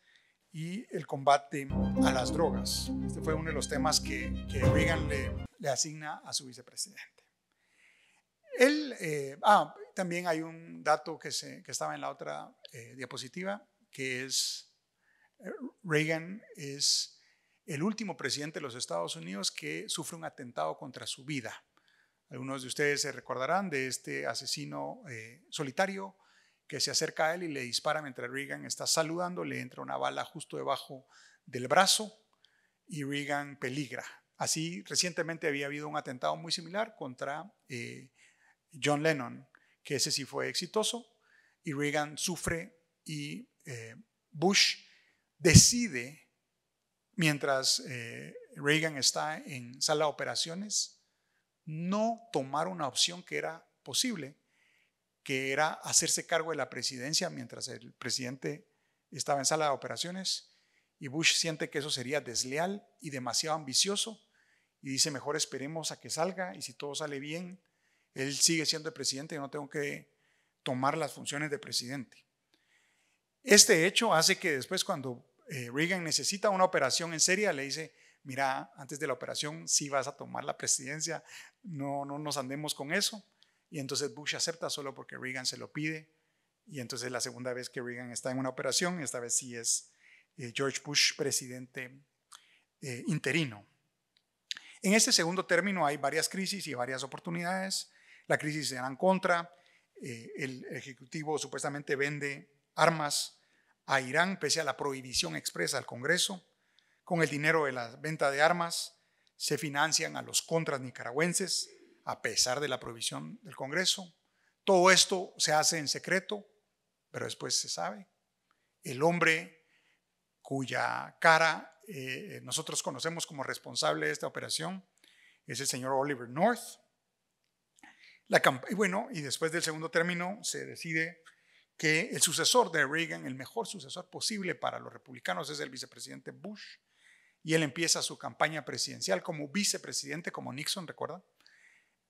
A: y el combate a las drogas. Este fue uno de los temas que, Reagan le, le asigna a su vicepresidente. Él, eh, ah, también hay un dato que, estaba en la otra eh, diapositiva, que es eh, Reagan es el último presidente de los Estados Unidos que sufre un atentado contra su vida. Algunos de ustedes se recordarán de este asesino solitario que se acerca a él y le dispara mientras Reagan está saludando, le entra una bala justo debajo del brazo y Reagan peligra. Así recientemente había habido un atentado muy similar contra John Lennon, que ese sí fue exitoso, y Reagan sufre y eh, Bush decide, mientras eh, Reagan está en sala de operaciones, no tomar una opción que era posible, que era hacerse cargo de la presidencia mientras el presidente estaba en sala de operaciones y Bush siente que eso sería desleal y demasiado ambicioso y dice mejor esperemos a que salga y si todo sale bien él sigue siendo el presidente, y no tengo que tomar las funciones de presidente. Este hecho hace que después cuando eh, Reagan necesita una operación en serie, le dice, mira, antes de la operación si vas a tomar la presidencia, no, no nos andemos con eso. Y entonces Bush acepta solo porque Reagan se lo pide. Y entonces la segunda vez que Reagan está en una operación, esta vez sí es eh, George Bush presidente eh, interino. En este segundo término hay varias crisis y varias oportunidades la crisis se dan contra, eh, el Ejecutivo supuestamente vende armas a Irán pese a la prohibición expresa del Congreso, con el dinero de la venta de armas se financian a los contras nicaragüenses a pesar de la prohibición del Congreso. Todo esto se hace en secreto, pero después se sabe. El hombre cuya cara eh, nosotros conocemos como responsable de esta operación es el señor Oliver North, y bueno, y después del segundo término se decide que el sucesor de Reagan, el mejor sucesor posible para los republicanos es el vicepresidente Bush, y él empieza su campaña presidencial como vicepresidente, como Nixon, recuerda,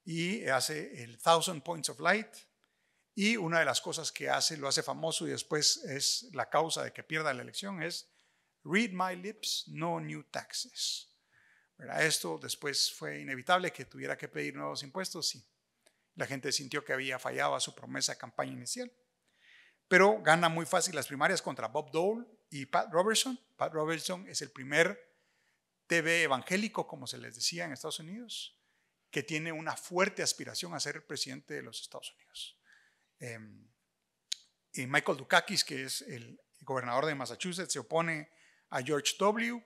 A: y hace el Thousand Points of Light, y una de las cosas que hace, lo hace famoso y después es la causa de que pierda la elección, es Read My Lips, No New Taxes. ¿Verdad? Esto después fue inevitable que tuviera que pedir nuevos impuestos, sí. La gente sintió que había fallado a su promesa de campaña inicial. Pero gana muy fácil las primarias contra Bob Dole y Pat Robertson. Pat Robertson es el primer TV evangélico, como se les decía en Estados Unidos, que tiene una fuerte aspiración a ser presidente de los Estados Unidos. Em, y Michael Dukakis, que es el gobernador de Massachusetts, se opone a George W.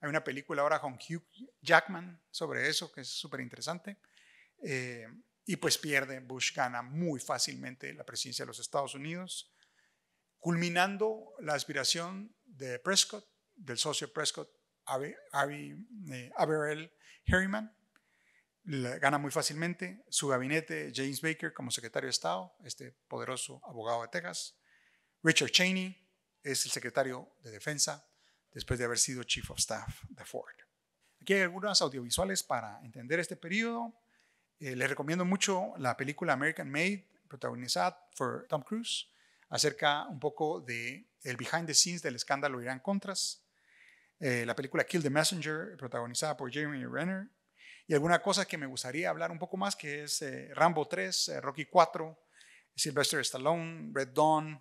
A: Hay una película ahora con Hugh Jackman sobre eso, que es súper interesante. Em, y pues pierde, Bush gana muy fácilmente la presidencia de los Estados Unidos, culminando la aspiración de Prescott, del socio Prescott, eh, Averell Harriman, gana muy fácilmente. Su gabinete, James Baker como secretario de Estado, este poderoso abogado de Texas. Richard Cheney es el secretario de Defensa después de haber sido Chief of Staff de Ford. Aquí hay algunas audiovisuales para entender este periodo. Eh, les recomiendo mucho la película American Made, protagonizada por Tom Cruise, acerca un poco del behind the scenes del escándalo Irán-Contras. Eh, la película Kill the Messenger, protagonizada por Jeremy Renner. Y alguna cosa que me gustaría hablar un poco más, que es eh, Rambo 3, Rocky 4, Sylvester Stallone, Red Dawn.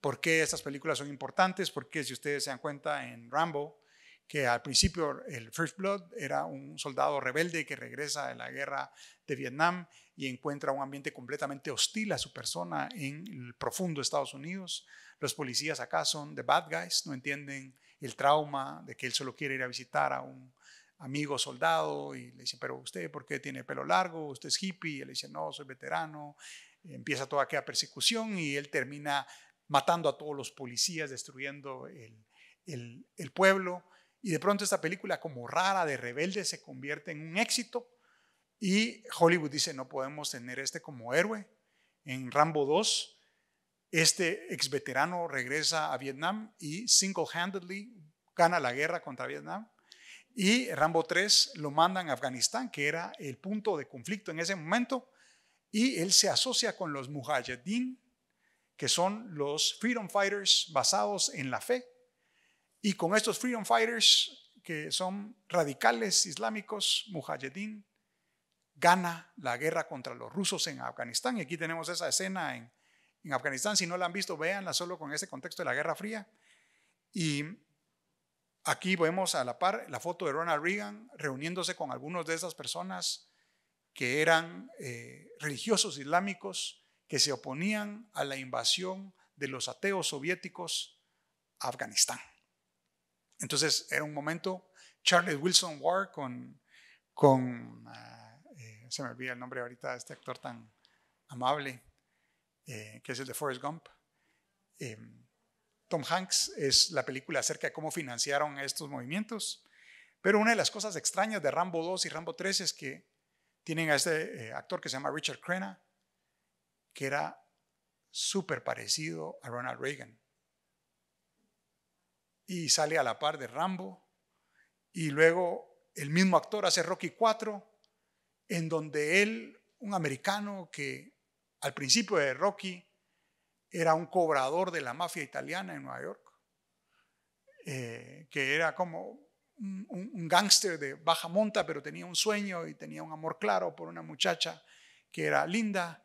A: ¿Por qué estas películas son importantes? Porque si ustedes se dan cuenta en Rambo, que al principio el First Blood era un soldado rebelde que regresa de la guerra de Vietnam y encuentra un ambiente completamente hostil a su persona en el profundo Estados Unidos. Los policías acá son de bad guys, no entienden el trauma de que él solo quiere ir a visitar a un amigo soldado y le dice, pero usted, ¿por qué tiene pelo largo? ¿Usted es hippie? Y él dice, no, soy veterano. Empieza toda aquella persecución y él termina matando a todos los policías, destruyendo el, el pueblo y de pronto esta película como rara de rebelde se convierte en un éxito y Hollywood dice, no podemos tener este como héroe. En Rambo 2, este ex veterano regresa a Vietnam y single-handedly gana la guerra contra Vietnam. Y Rambo 3 lo manda a Afganistán, que era el punto de conflicto en ese momento, y él se asocia con los Mujahideen, que son los freedom fighters basados en la fe, y con estos Freedom Fighters, que son radicales islámicos, mujahedin, gana la guerra contra los rusos en Afganistán. Y aquí tenemos esa escena en, Afganistán. Si no la han visto, véanla solo con ese contexto de la Guerra Fría. Y aquí vemos a la par la foto de Ronald Reagan reuniéndose con algunos de esas personas que eran eh, religiosos islámicos que se oponían a la invasión de los ateos soviéticos a Afganistán. Entonces era un momento, Charles Wilson Ward con, ah, eh, se me olvida el nombre ahorita de este actor tan amable, eh, que es el de Forrest Gump. Em, Tom Hanks es la película acerca de cómo financiaron estos movimientos. Pero una de las cosas extrañas de Rambo 2 y Rambo 3 es que tienen a este eh, actor que se llama Richard Crenna, que era súper parecido a Ronald Reagan y sale a la par de Rambo. Y luego el mismo actor hace Rocky 4, en donde él, un americano que al principio de Rocky era un cobrador de la mafia italiana en Nueva York, eh, que era como un, un gángster de baja monta, pero tenía un sueño y tenía un amor claro por una muchacha que era linda,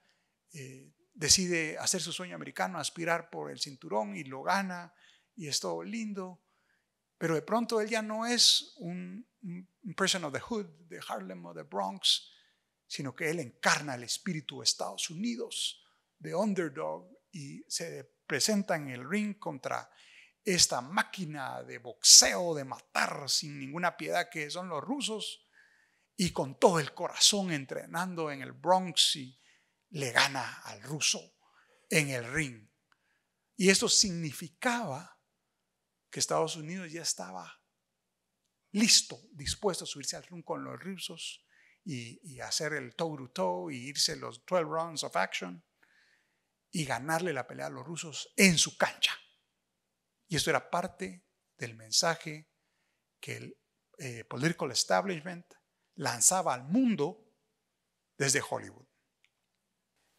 A: eh, decide hacer su sueño americano, aspirar por el cinturón y lo gana y es todo lindo, pero de pronto él ya no es un, person of the hood, de Harlem o de Bronx, sino que él encarna el espíritu de Estados Unidos, de underdog, y se presenta en el ring contra esta máquina de boxeo, de matar sin ninguna piedad que son los rusos, y con todo el corazón entrenando en el Bronx y le gana al ruso en el ring. Y esto significaba que Estados Unidos ya estaba listo, dispuesto a subirse al ring con los rusos y, hacer el toe-to-toe y irse los 12 rounds of action y ganarle la pelea a los rusos en su cancha. Y esto era parte del mensaje que el eh, political establishment lanzaba al mundo desde Hollywood.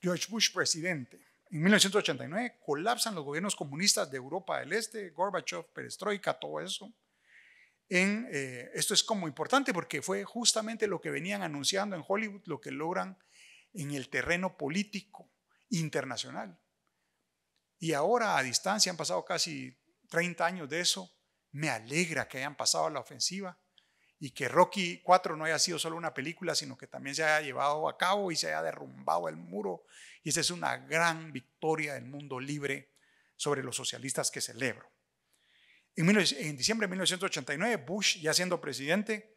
A: George Bush, presidente, en 1989 colapsan los gobiernos comunistas de Europa del Este, Gorbachev, Perestroika, todo eso. Eh, esto es como importante porque fue justamente lo que venían anunciando en Hollywood, lo que logran en el terreno político internacional. Y ahora a distancia han pasado casi 30 años de eso. Me alegra que hayan pasado a la ofensiva y que Rocky 4 no haya sido solo una película, sino que también se haya llevado a cabo y se haya derrumbado el muro. Y esa es una gran victoria del mundo libre sobre los socialistas que celebro. En, en diciembre de 1989, Bush, ya siendo presidente,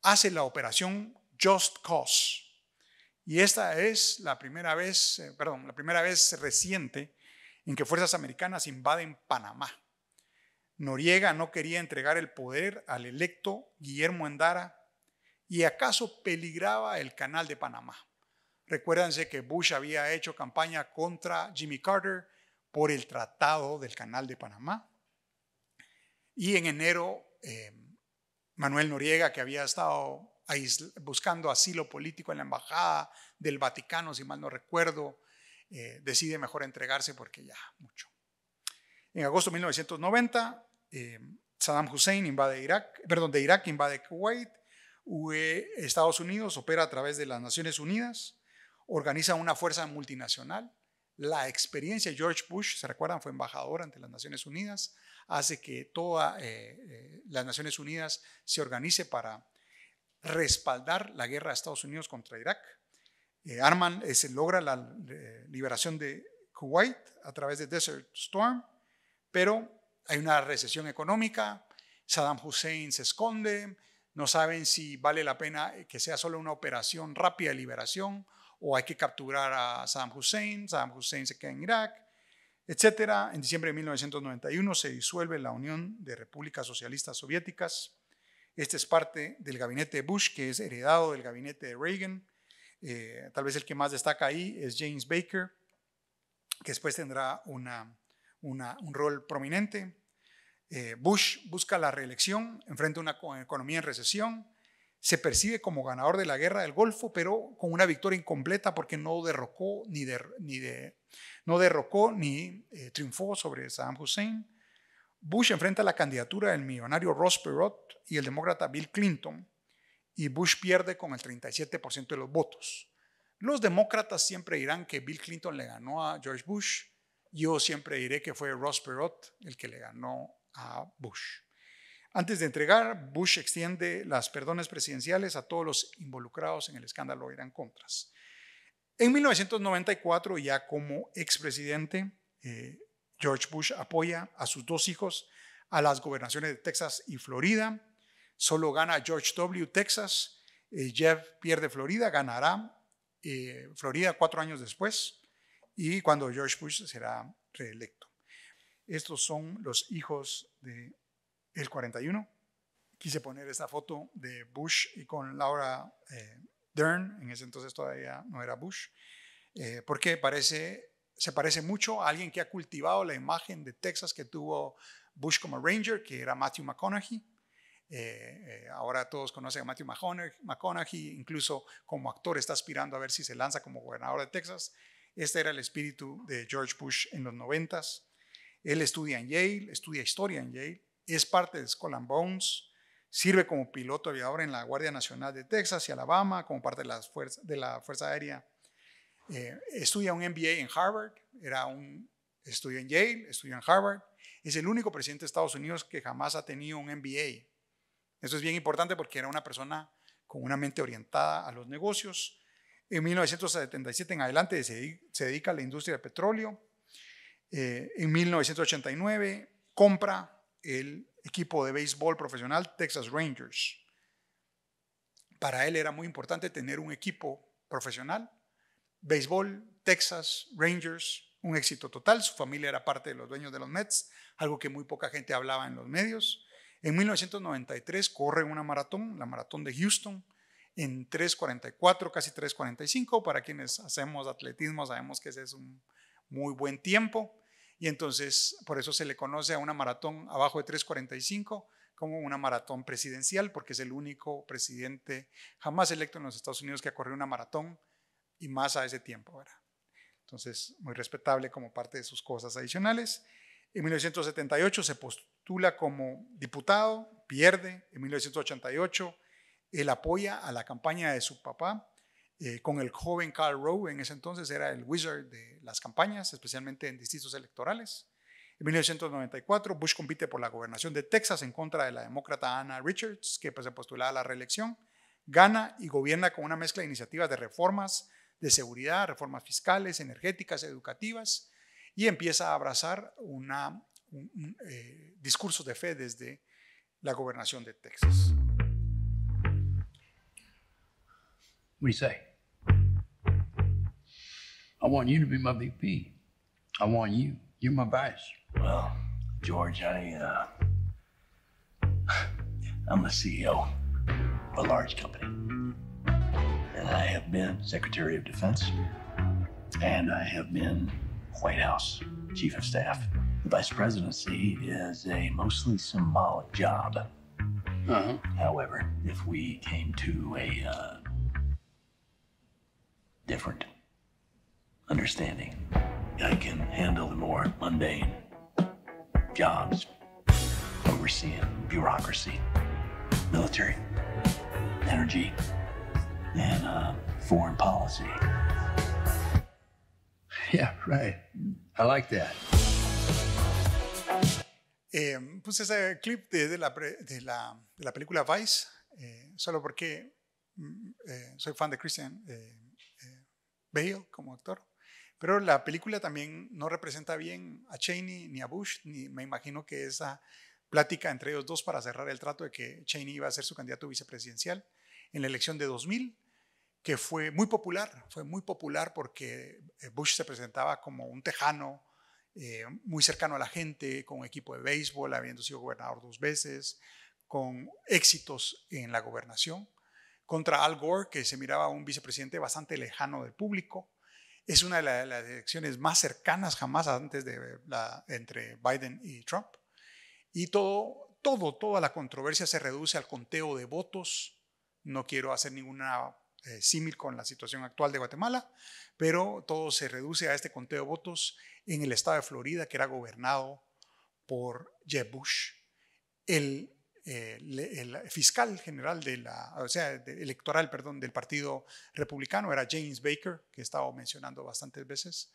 A: hace la operación Just Cause. Y esta es la primera vez, eh, perdón, la primera vez reciente en que fuerzas americanas invaden Panamá. Noriega no quería entregar el poder al electo Guillermo Endara y acaso peligraba el canal de Panamá. Recuérdense que Bush había hecho campaña contra Jimmy Carter por el tratado del canal de Panamá. Y en enero, eh, Manuel Noriega, que había estado buscando asilo político en la embajada del Vaticano, si mal no recuerdo, eh, decide mejor entregarse porque ya mucho. En agosto de 1990, Em, Saddam Hussein invade Irak, perdón, de Irak invade Kuwait, e, Estados Unidos opera a través de las Naciones Unidas, organiza una fuerza multinacional. La experiencia George Bush, se recuerdan, fue embajador ante las Naciones Unidas, hace que todas eh, eh, las Naciones Unidas se organice para respaldar la guerra de Estados Unidos contra Irak. Eh, arman, se logra la liberación de Kuwait a través de Desert Storm, pero hay una recesión económica, Saddam Hussein se esconde, no saben si vale la pena eh, que sea solo una operación rápida de liberación o hay que capturar a Saddam Hussein, Saddam Hussein se queda en Irak, etc. En diciembre de 1991 se disuelve la Unión de Repúblicas Socialistas Soviéticas. Este es parte del gabinete de Bush, que es heredado del gabinete de Reagan. Eh, tal vez el que más destaca ahí es James Baker, que después tendrá una, un rol prominente. Eh, Bush busca la reelección, enfrenta una economía en recesión, se percibe como ganador de la guerra del Golfo, pero con una victoria incompleta porque no derrocó ni, no derrocó, ni eh, triunfó sobre Saddam Hussein. Bush enfrenta la candidatura del millonario Ross Perot y el demócrata Bill Clinton, y Bush pierde con el 37% de los votos. Los demócratas siempre dirán que Bill Clinton le ganó a George Bush, yo siempre diré que fue Ross Perot el que le ganó a Bush. Antes de entregar, Bush extiende las perdones presidenciales a todos los involucrados en el escándalo Irán Contras. En 1994, ya como expresidente, eh, George Bush apoya a sus dos hijos a las gobernaciones de Texas y Florida. Solo gana George W. Texas. Eh, Jeff pierde Florida, ganará eh, Florida cuatro años después y cuando George Bush será reelecto. Estos son los hijos del el 41. Quise poner esta foto de Bush y con Laura eh, Dern, en ese entonces todavía no era Bush, eh, porque parece, se parece mucho a alguien que ha cultivado la imagen de Texas que tuvo Bush como Ranger, que era Matthew McConaughey. Eh, ahora todos conocen a Matthew McConaughey, incluso como actor está aspirando a ver si se lanza como gobernador de Texas. Este era el espíritu de George Bush en los noventas. Él estudia en Yale, estudia historia en Yale, es parte de Skull Bones, sirve como piloto aviador en la Guardia Nacional de Texas y Alabama, como parte de la Fuerza, de la fuerza Aérea. Eh, estudia un MBA en Harvard, era un, en Yale, estudia en Harvard. Es el único presidente de Estados Unidos que jamás ha tenido un MBA. Esto es bien importante porque era una persona con una mente orientada a los negocios, en 1977 en adelante se, dedica a la industria de petróleo. Eh, en 1989 compra el equipo de béisbol profesional Texas Rangers. Para él era muy importante tener un equipo profesional. Béisbol, Texas Rangers, un éxito total. Su familia era parte de los dueños de los Mets, algo que muy poca gente hablaba en los medios. En 1993 corre una maratón, la maratón de Houston, en 3.44, casi 3.45. Para quienes hacemos atletismo sabemos que ese es un muy buen tiempo. Y entonces por eso se le conoce a una maratón abajo de 3.45 como una maratón presidencial, porque es el único presidente jamás electo en los Estados Unidos que ha corrido una maratón y más a ese tiempo. ¿verdad? Entonces, muy respetable como parte de sus cosas adicionales. En 1978 se postula como diputado, pierde. En 1988 él apoya a la campaña de su papá eh, con el joven Carl Rowe, en ese entonces era el wizard de las campañas, especialmente en distritos electorales. En 1994, Bush compite por la gobernación de Texas en contra de la demócrata Anna Richards, que pues, se postulaba a la reelección, gana y gobierna con una mezcla de iniciativas de reformas de seguridad, reformas fiscales, energéticas, educativas, y empieza a abrazar un, eh, discurso de fe desde la gobernación de Texas. What do you say? I want you to be my VP. I want you. You're my vice. Well, George, I, uh, (sighs) I'm the CEO of a large company. And I have been Secretary of Defense. And I have been White House Chief of Staff. The vice presidency is a mostly symbolic job. Uh-huh. However, if we came to a uh, different, understanding. I can handle the more mundane jobs, overseeing bureaucracy, military, energy, and uh, foreign policy. (laughs)
B: Yeah, right. I like that.
A: Eh, puse ese clip de, de, la, de, la, de la película Vice, eh, solo porque mm, eh, soy fan de Christian eh, bello como actor. Pero la película también no representa bien a Cheney ni a Bush, ni me imagino que esa plática entre ellos dos para cerrar el trato de que Cheney iba a ser su candidato vicepresidencial en la elección de 2000, que fue muy popular, fue muy popular porque eh, Bush se presentaba como un tejano, eh, muy cercano a la gente, con equipo de béisbol, habiendo sido gobernador dos veces, con éxitos en la gobernación contra Al Gore, que se miraba un vicepresidente bastante lejano del público. Es una de las elecciones más cercanas jamás antes de la, entre Biden y Trump. Y todo, toda la controversia se reduce al conteo de votos. No quiero hacer ninguna eh, símil con la situación actual de Guatemala, pero todo se reduce a este conteo de votos en el estado de Florida, que era gobernado por Jeb Bush. El eh, el fiscal general de la, electoral, perdón, del Partido Republicano, era James Baker, que he estado mencionando bastantes veces,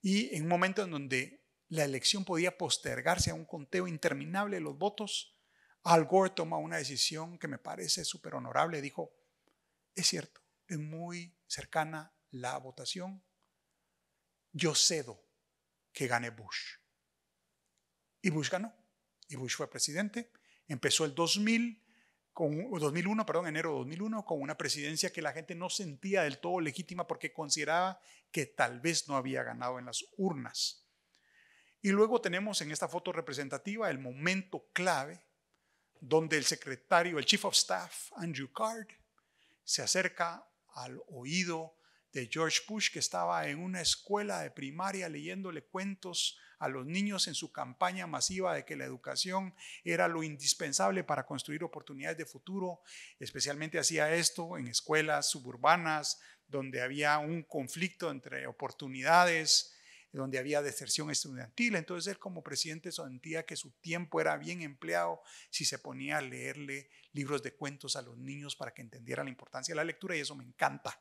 A: y en un momento en donde la elección podía postergarse a un conteo interminable de los votos, Al Gore toma una decisión que me parece súper honorable, dijo, es cierto, es muy cercana la votación, yo cedo que gane Bush. Y Bush ganó, y Bush fue presidente, Empezó el 2001, enero 2001, con una presidencia que la gente no sentía del todo legítima porque consideraba que tal vez no había ganado en las urnas. Y luego tenemos en esta foto representativa el momento clave donde el secretario, el chief of staff, Andrew Card, se acerca al oído George Bush que estaba en una escuela de primaria leyéndole cuentos a los niños en su campaña masiva de que la educación era lo indispensable para construir oportunidades de futuro. Especialmente hacía esto en escuelas suburbanas donde había un conflicto entre oportunidades donde había deserción estudiantil. Entonces él como presidente sentía que su tiempo era bien empleado si se ponía a leerle libros de cuentos a los niños para que entendieran la importancia de la lectura y eso me encanta.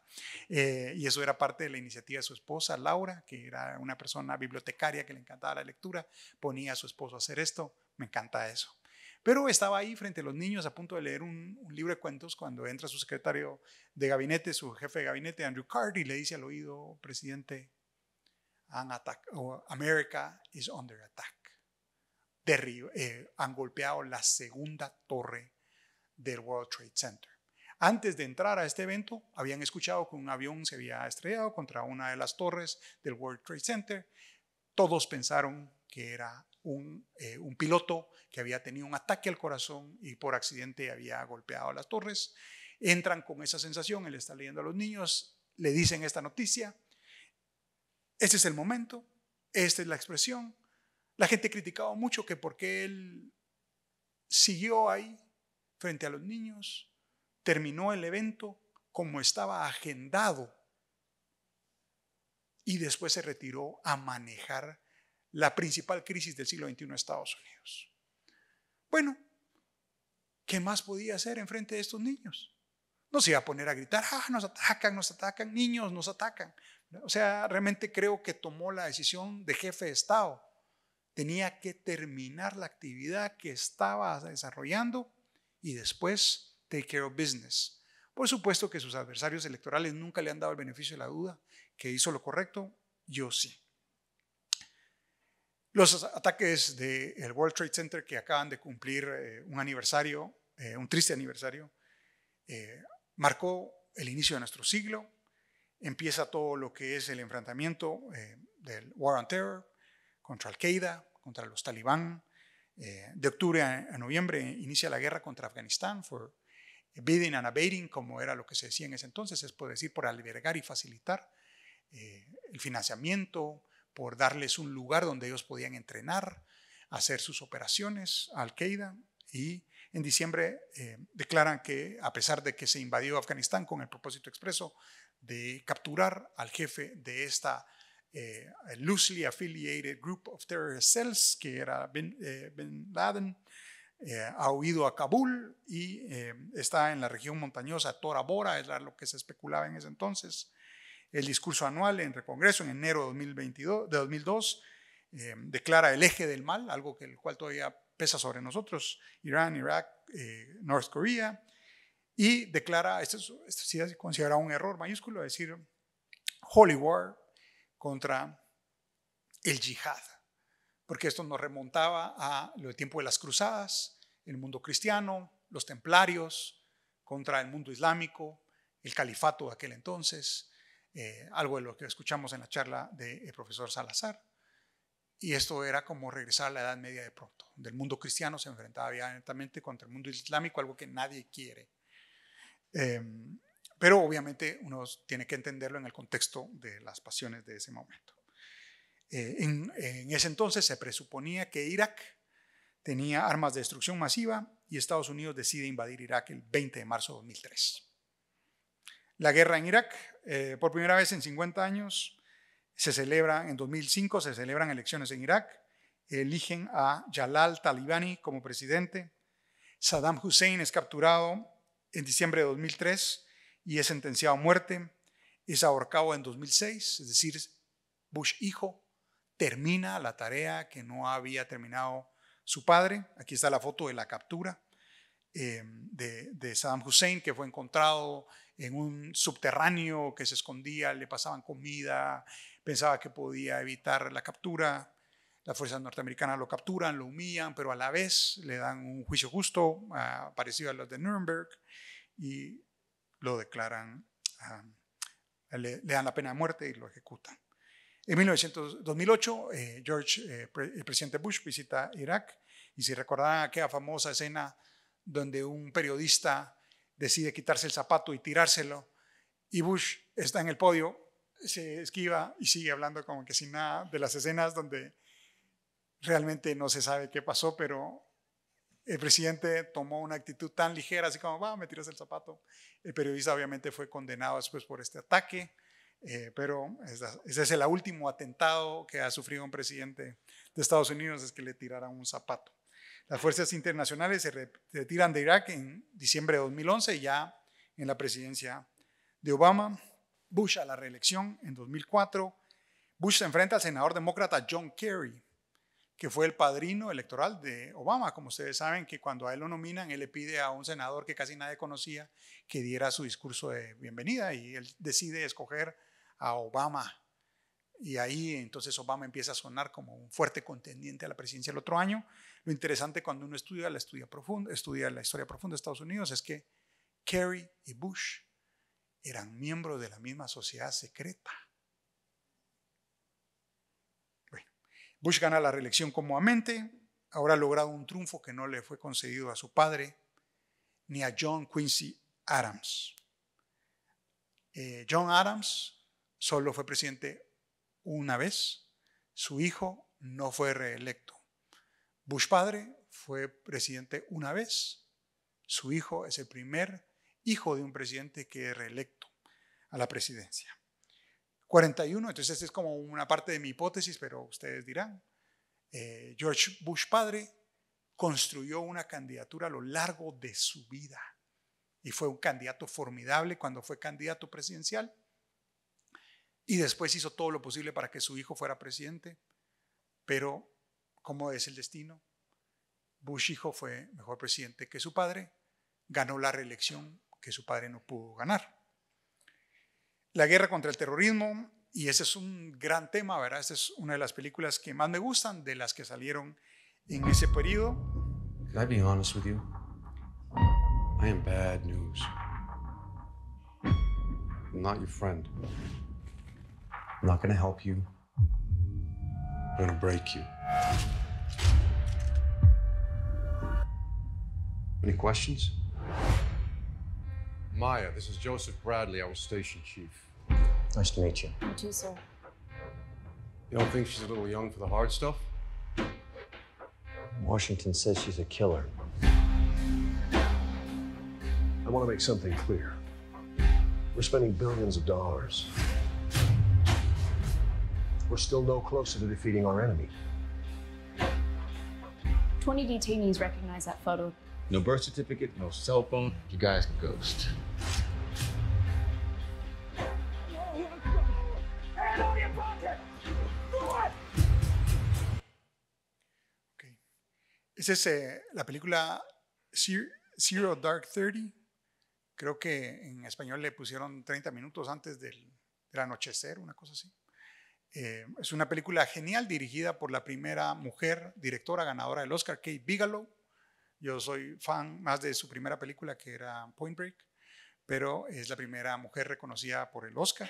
A: Eh, y eso era parte de la iniciativa de su esposa, Laura, que era una persona bibliotecaria que le encantaba la lectura, ponía a su esposo a hacer esto, me encanta eso. Pero estaba ahí frente a los niños a punto de leer un, un, libro de cuentos cuando entra su secretario de gabinete, su jefe de gabinete, Andrew Card, y le dice al oído, presidente, han America is under attack. Eh, han golpeado la segunda torre del World Trade Center. Antes de entrar a este evento, habían escuchado que un avión se había estrellado contra una de las torres del World Trade Center. Todos pensaron que era un, eh, piloto que había tenido un ataque al corazón y por accidente había golpeado las torres. Entran con esa sensación, él está leyendo a los niños, le dicen esta noticia, este es el momento, esta es la expresión. La gente criticaba mucho que porque él siguió ahí frente a los niños, terminó el evento como estaba agendado y después se retiró a manejar la principal crisis del siglo XXI de Estados Unidos. Bueno, ¿qué más podía hacer en frente de estos niños? No se iba a poner a gritar, ah, nos atacan, nos atacan, niños, nos atacan. O sea, realmente creo que tomó la decisión de jefe de Estado. Tenía que terminar la actividad que estaba desarrollando y después take care of business. Por supuesto que sus adversarios electorales nunca le han dado el beneficio de la duda, que hizo lo correcto, yo sí. Los ataques del World Trade Center que acaban de cumplir eh, un aniversario, eh, un triste aniversario, eh, marcó el inicio de nuestro siglo, empieza todo lo que es el enfrentamiento eh, del War on Terror contra Al-Qaeda, contra los talibán. Eh, de octubre a, noviembre inicia la guerra contra Afganistán, por bidding and abating, como era lo que se decía en ese entonces, es por decir, por albergar y facilitar eh, el financiamiento, por darles un lugar donde ellos podían entrenar, hacer sus operaciones a Al-Qaeda y en diciembre declaran que, a pesar de que se invadió Afganistán con el propósito expreso de capturar al jefe de esta eh, loosely affiliated group of terrorist cells, que era Bin eh, Laden, eh, ha huido a Kabul y está en la región montañosa Tora Bora, era lo que se especulaba en ese entonces. El discurso anual en el Congreso en enero de 2022, de 2002 declara el eje del mal, algo que el cual todavía pesa sobre nosotros, Irán, Irak, North Korea, y declara, esto, este se considera un error mayúsculo, decir, holy war contra el yihad, porque esto nos remontaba a lo del tiempo de las cruzadas, el mundo cristiano, los templarios contra el mundo islámico, el califato de aquel entonces, eh, algo de lo que escuchamos en la charla del eh, profesor Salazar. Y esto era como regresar a la Edad Media de pronto, del mundo cristiano se enfrentaba directamente contra el mundo islámico, algo que nadie quiere. Em, pero obviamente uno tiene que entenderlo en el contexto de las pasiones de ese momento. Eh, en, ese entonces se presuponía que Irak tenía armas de destrucción masiva y Estados Unidos decide invadir Irak el 20 de marzo de 2003. La guerra en Irak, eh, por primera vez en 50 años, se celebra en 2005, se celebran elecciones en Irak, eligen a Jalal Talibani como presidente, Saddam Hussein es capturado en diciembre de 2003 y es sentenciado a muerte, es ahorcado en 2006, es decir, Bush hijo termina la tarea que no había terminado su padre. Aquí está la foto de la captura eh, de, de, Saddam Hussein, que fue encontrado en un subterráneo que se escondía, le pasaban comida, pensaba que podía evitar la captura. Las fuerzas norteamericanas lo capturan, lo humillan, pero a la vez le dan un juicio justo, ah, parecido a los de Nuremberg, y lo declaran, ah, le, dan la pena de muerte y lo ejecutan. En 1900, 2008, eh, George, eh, el presidente Bush visita Irak, y si recordarán aquella famosa escena donde un periodista decide quitarse el zapato y tirárselo, y Bush está en el podio, se esquiva y sigue hablando como que sin nada de las escenas donde Realmente no se sabe qué pasó, pero el presidente tomó una actitud tan ligera, así como, va, me tiras el zapato. El periodista obviamente fue condenado después por este ataque, eh, pero ese es el último atentado que ha sufrido un presidente de Estados Unidos, es que le tiraran un zapato. Las fuerzas internacionales se retiran de Irak en diciembre de 2011, ya en la presidencia de Obama. Bush a la reelección en 2004. Bush se enfrenta al senador demócrata John Kerry que fue el padrino electoral de Obama. Como ustedes saben, que cuando a él lo nominan, él le pide a un senador que casi nadie conocía que diera su discurso de bienvenida y él decide escoger a Obama. Y ahí entonces Obama empieza a sonar como un fuerte contendiente a la presidencia el otro año. Lo interesante cuando uno estudia la, la historia profunda de Estados Unidos es que Kerry y Bush eran miembros de la misma sociedad secreta. Bush gana la reelección cómodamente, ahora ha logrado un triunfo que no le fue concedido a su padre ni a John Quincy Adams. Eh, John Adams solo fue presidente una vez, su hijo no fue reelecto. Bush padre fue presidente una vez, su hijo es el primer hijo de un presidente que es reelecto a la presidencia. 41, entonces es como una parte de mi hipótesis, pero ustedes dirán, eh, George Bush padre construyó una candidatura a lo largo de su vida y fue un candidato formidable cuando fue candidato presidencial y después hizo todo lo posible para que su hijo fuera presidente, pero ¿cómo es el destino? Bush hijo fue mejor presidente que su padre, ganó la reelección que su padre no pudo ganar la guerra contra el terrorismo, y ese es un gran tema, ¿verdad? Esta es una de las películas que más me gustan, de las que salieron en ese periodo. Can I be honest with you? I am bad news. I'm not your friend. I'm not gonna help you. I'm gonna break you. Any questions? Maya, this is Joseph Bradley, our station chief.
B: Nice to meet you. You too, sir.
A: You don't think she's a little young for the hard stuff?
B: Washington says she's a killer. I want to make something clear.
A: We're spending billions of dollars. We're still no closer to defeating our enemy. 20 detainees recognize that photo. No birth certificate, no cell phone. You guys can ghost. es eh, la película Zero Dark Thirty. Creo que en español le pusieron 30 minutos antes del, anochecer, una cosa así. Eh, es una película genial dirigida por la primera mujer directora ganadora del Oscar, Kate Bigelow. Yo soy fan más de su primera película que era Point Break, pero es la primera mujer reconocida por el Oscar.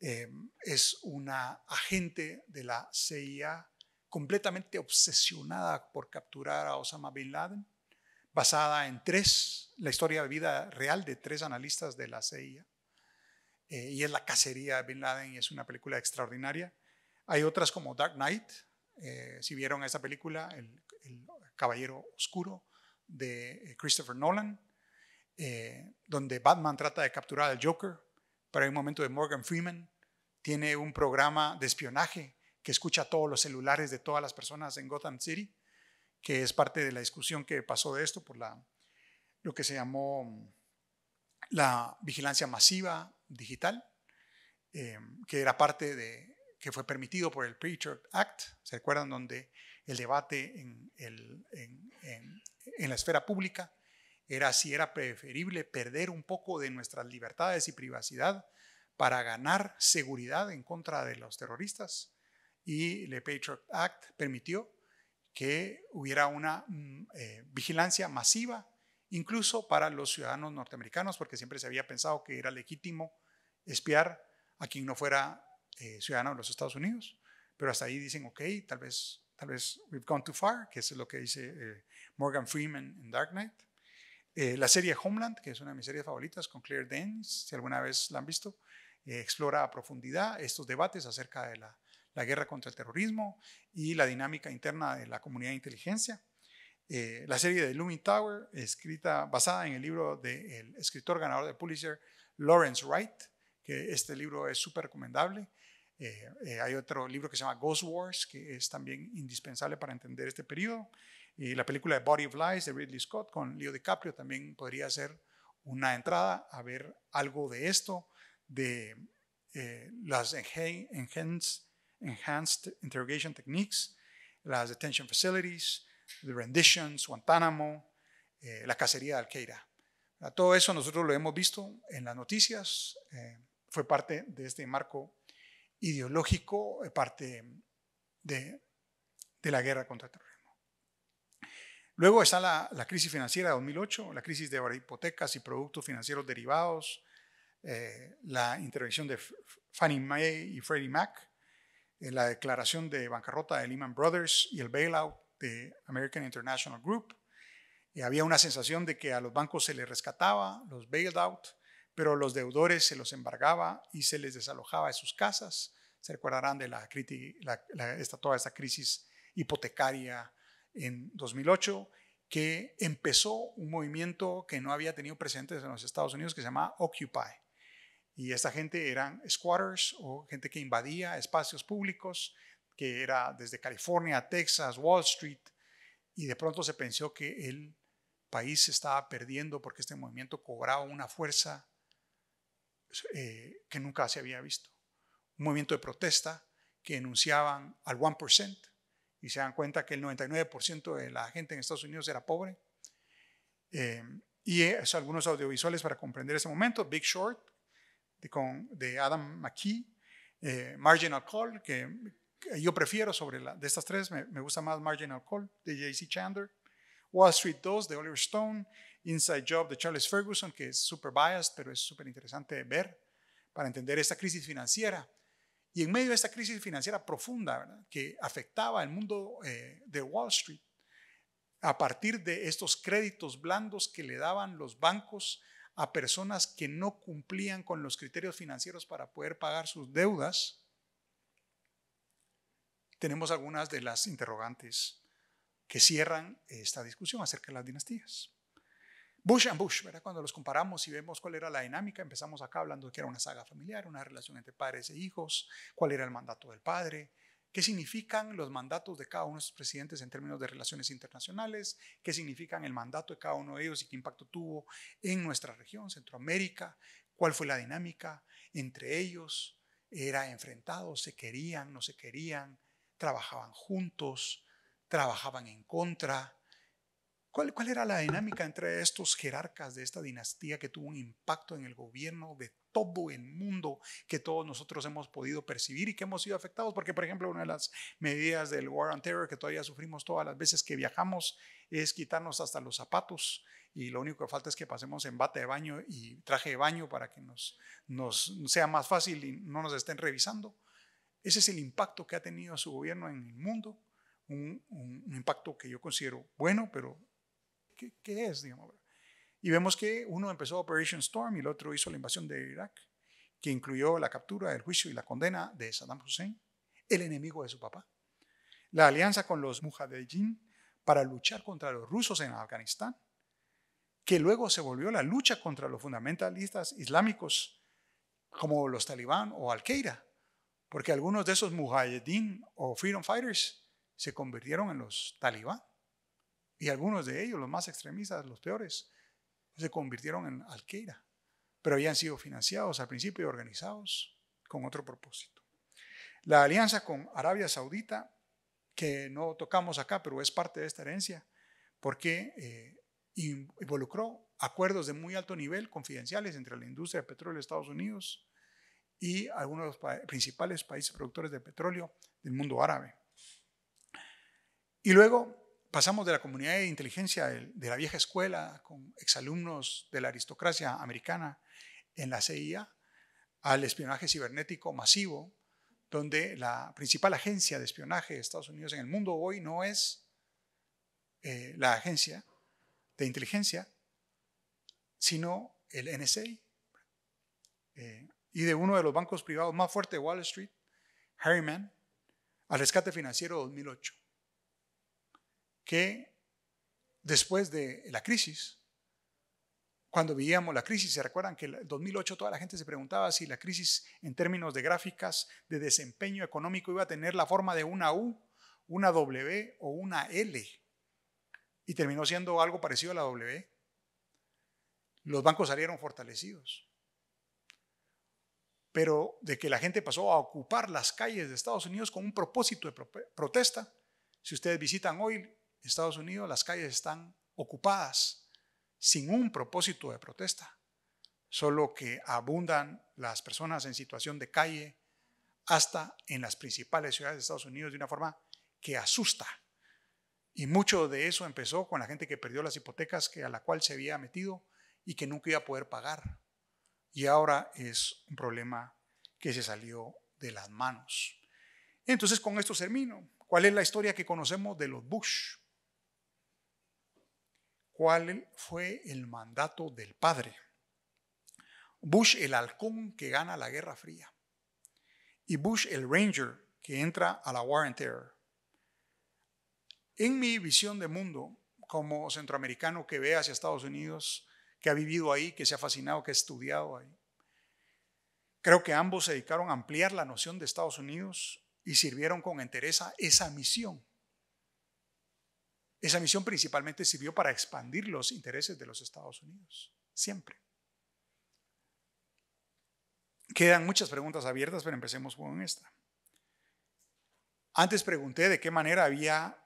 A: Eh, es una agente de la CIA completamente obsesionada por capturar a Osama Bin Laden, basada en tres, la historia de vida real de tres analistas de la CIA. Eh, y es la cacería de Bin Laden y es una película extraordinaria. Hay otras como Dark Knight, eh, si vieron esa película, el, Caballero Oscuro de eh, Christopher Nolan, donde Batman trata de capturar al Joker, para el momento de Morgan Freeman, tiene un programa de espionaje que escucha todos los celulares de todas las personas en Gotham City, que es parte de la discusión que pasó de esto por lo que se llamó la vigilancia masiva digital, eh, que era parte de, que fue permitido por el Preacher Act, ¿se acuerdan? Donde el debate en la esfera pública era si era preferible perder un poco de nuestras libertades y privacidad para ganar seguridad en contra de los terroristas y el Patriot Act permitió que hubiera una
B: mm, eh,
A: vigilancia masiva, incluso para los ciudadanos norteamericanos, porque siempre se había pensado que era legítimo espiar a quien no fuera eh, ciudadano de los Estados Unidos. Pero hasta ahí dicen, ok, tal vez, tal vez we've gone too far, que es lo que dice eh, Morgan Freeman en Dark Knight. la serie Homeland, que es una de mis series favoritas, con Claire Danes, si alguna vez la han visto, explora a profundidad estos debates acerca de la la guerra contra el terrorismo y la dinámica interna de la comunidad de inteligencia. Eh, la serie de Looming Tower, escrita, basada en el libro del escritor ganador del Pulitzer, Lawrence Wright, que este libro es súper recomendable. Eh, eh, hay otro libro que se llama Ghost Wars, que es también indispensable para entender este periodo. Y la película de Body of Lies de Ridley Scott con Leo DiCaprio también podría ser una entrada a ver algo de esto, de las enhanced enhanced interrogation techniques, las detention facilities, the renditions, Guantánamo, eh, la cacería de Al-Qaeda. Todo eso nosotros lo hemos visto en las noticias, eh, fue parte de este marco ideológico, eh, parte de, la guerra contra el terrorismo. Luego está la, crisis financiera de 2008, la crisis de hipotecas y productos financieros derivados, la intervención de Fannie Mae y Freddie Mac, en la declaración de bancarrota de Lehman Brothers y el bailout de American International Group. y había una sensación de que a los bancos se les rescataba, los bailed out, pero los deudores se los embargaba y se les desalojaba de sus casas. Se recordarán de la, toda esta crisis hipotecaria en 2008 que empezó un movimiento que no había tenido precedentes en los Estados Unidos que se llama Occupy, y esta gente eran squatters o gente que invadía espacios públicos, que era desde California, Texas, Wall Street, y de pronto se pensó que el país se estaba perdiendo porque este movimiento cobraba una fuerza eh, que nunca se había visto. Un movimiento de protesta que enunciaban al 1% y se dan cuenta que el 99% de la gente en Estados Unidos era pobre. Eh, y algunos audiovisuales para comprender ese momento, Big Short, de, Adam McKee, eh, Marginal Call, que, yo prefiero sobre la, de estas tres, me, gusta más Marginal Call de J.C. Chandler, Wall Street 2 de Oliver Stone, Inside Job de Charles Ferguson, que es super biased, pero es súper interesante ver para entender esta crisis financiera. Y en medio de esta crisis financiera profunda que afectaba al mundo eh, de Wall Street, a partir de estos créditos blandos que le daban los bancos a personas que no cumplían con los criterios financieros para poder pagar sus deudas, tenemos algunas de las interrogantes que cierran esta discusión acerca de las dinastías. Bush and Bush, Cuando los comparamos y vemos cuál era la dinámica, empezamos acá hablando de que era una saga familiar, una relación entre padres e hijos, cuál era el mandato del padre, ¿Qué significan los mandatos de cada uno de sus presidentes en términos de relaciones internacionales? ¿Qué significan el mandato de cada uno de ellos y qué impacto tuvo en nuestra región, Centroamérica? ¿Cuál fue la dinámica entre ellos? ¿Era enfrentado? ¿Se querían? ¿No se querían? ¿Trabajaban juntos? ¿Trabajaban en contra? ¿Cuál, era la dinámica entre estos jerarcas de esta dinastía que tuvo un impacto en el gobierno de todo el mundo que todos nosotros hemos podido percibir y que hemos sido afectados, porque por ejemplo una de las medidas del War on Terror que todavía sufrimos todas las veces que viajamos es quitarnos hasta los zapatos y lo único que falta es que pasemos en bata de baño y traje de baño para que nos, nos sea más fácil y no nos estén revisando. Ese es el impacto que ha tenido su gobierno en el mundo, un impacto que yo considero bueno, pero ¿qué, es? Y vemos que uno empezó Operation Storm y el otro hizo la invasión de Irak, que incluyó la captura, el juicio y la condena de Saddam Hussein, el enemigo de su papá. La alianza con los mujahideen para luchar contra los rusos en Afganistán, que luego se volvió la lucha contra los fundamentalistas islámicos como los talibán o Al-Qaeda, porque algunos de esos mujahideen o freedom fighters se convirtieron en los talibán y algunos de ellos, los más extremistas, los peores, se convirtieron en Al-Qaeda, pero habían sido financiados al principio y organizados con otro propósito. La alianza con Arabia Saudita, que no tocamos acá, pero es parte de esta herencia, porque eh, involucró acuerdos de muy alto nivel, confidenciales, entre la industria de petróleo de Estados Unidos y algunos de los principales países productores de petróleo del mundo árabe. Y luego pasamos de la comunidad de inteligencia de, la vieja escuela, con exalumnos de la aristocracia americana en la CIA, al espionaje cibernético masivo, donde la principal agencia de espionaje de Estados Unidos en el mundo hoy no es eh, la agencia de inteligencia, sino el NSA. Eh, y de uno de los bancos privados más fuertes de Wall Street, Harriman, al rescate financiero 2008 que después de la crisis, cuando vivíamos la crisis, ¿se recuerdan que en 2008 toda la gente se preguntaba si la crisis en términos de gráficas de desempeño económico iba a tener la forma de una U, una W o una L? Y terminó siendo algo parecido a la W. Los bancos salieron fortalecidos. Pero de que la gente pasó a ocupar las calles de Estados Unidos con un propósito de protesta, si ustedes visitan hoy en Estados Unidos las calles están ocupadas sin un propósito de protesta, solo que abundan las personas en situación de calle hasta en las principales ciudades de Estados Unidos de una forma que asusta. Y mucho de eso empezó con la gente que perdió las hipotecas que a la cual se había metido y que nunca iba a poder pagar. Y ahora es un problema que se salió de las manos. Entonces con esto termino. ¿Cuál es la historia que conocemos de los Bush? cuál fue el mandato del padre. Bush el halcón que gana la Guerra Fría y Bush el Ranger que entra a la War and Terror. En mi visión de mundo, como centroamericano que ve hacia Estados Unidos, que ha vivido ahí, que se ha fascinado, que ha estudiado ahí, creo que ambos se dedicaron a ampliar la noción de Estados Unidos y sirvieron con entereza esa misión esa misión principalmente sirvió para expandir los intereses de los Estados Unidos, siempre. Quedan muchas preguntas abiertas, pero empecemos con esta. Antes pregunté de qué manera había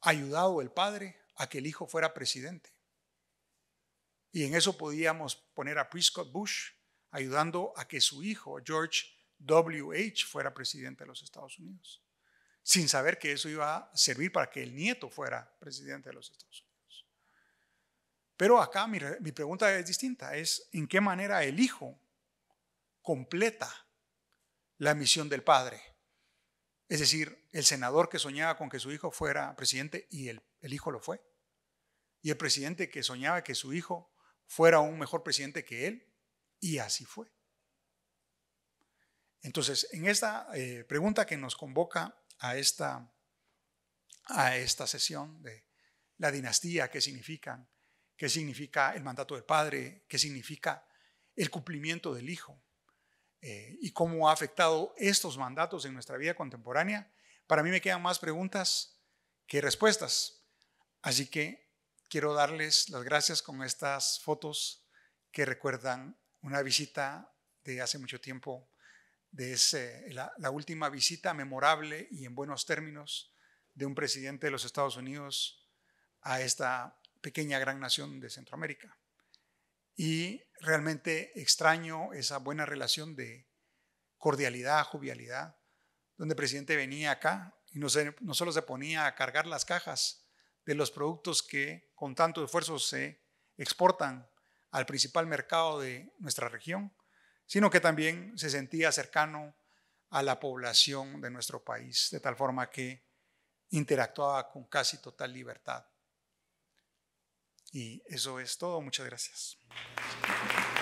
A: ayudado el padre a que el hijo fuera presidente. Y en eso podíamos poner a Prescott Bush ayudando a que su hijo, George W.H., fuera presidente de los Estados Unidos sin saber que eso iba a servir para que el nieto fuera presidente de los Estados Unidos. Pero acá mi, mi pregunta es distinta, es en qué manera el hijo completa la misión del padre. Es decir, el senador que soñaba con que su hijo fuera presidente y el, hijo lo fue. Y el presidente que soñaba que su hijo fuera un mejor presidente que él y así fue. Entonces, en esta eh, pregunta que nos convoca a esta, a esta sesión de la dinastía, qué significan, qué significa el mandato del padre, qué significa el cumplimiento del hijo eh, y cómo ha afectado estos mandatos en nuestra vida contemporánea. Para mí me quedan más preguntas que respuestas. Así que quiero darles las gracias con estas fotos que recuerdan una visita de hace mucho tiempo de ese, la, última visita memorable y en buenos términos de un presidente de los Estados Unidos a esta pequeña gran nación de Centroamérica. Y realmente extraño esa buena relación de cordialidad, jovialidad, donde el presidente venía acá y no, no solo se ponía a cargar las cajas de los productos que con tanto esfuerzo se exportan al principal mercado de nuestra región, sino que también se sentía cercano a la población de nuestro país, de tal forma que interactuaba con casi total libertad. Y eso es todo. Muchas gracias.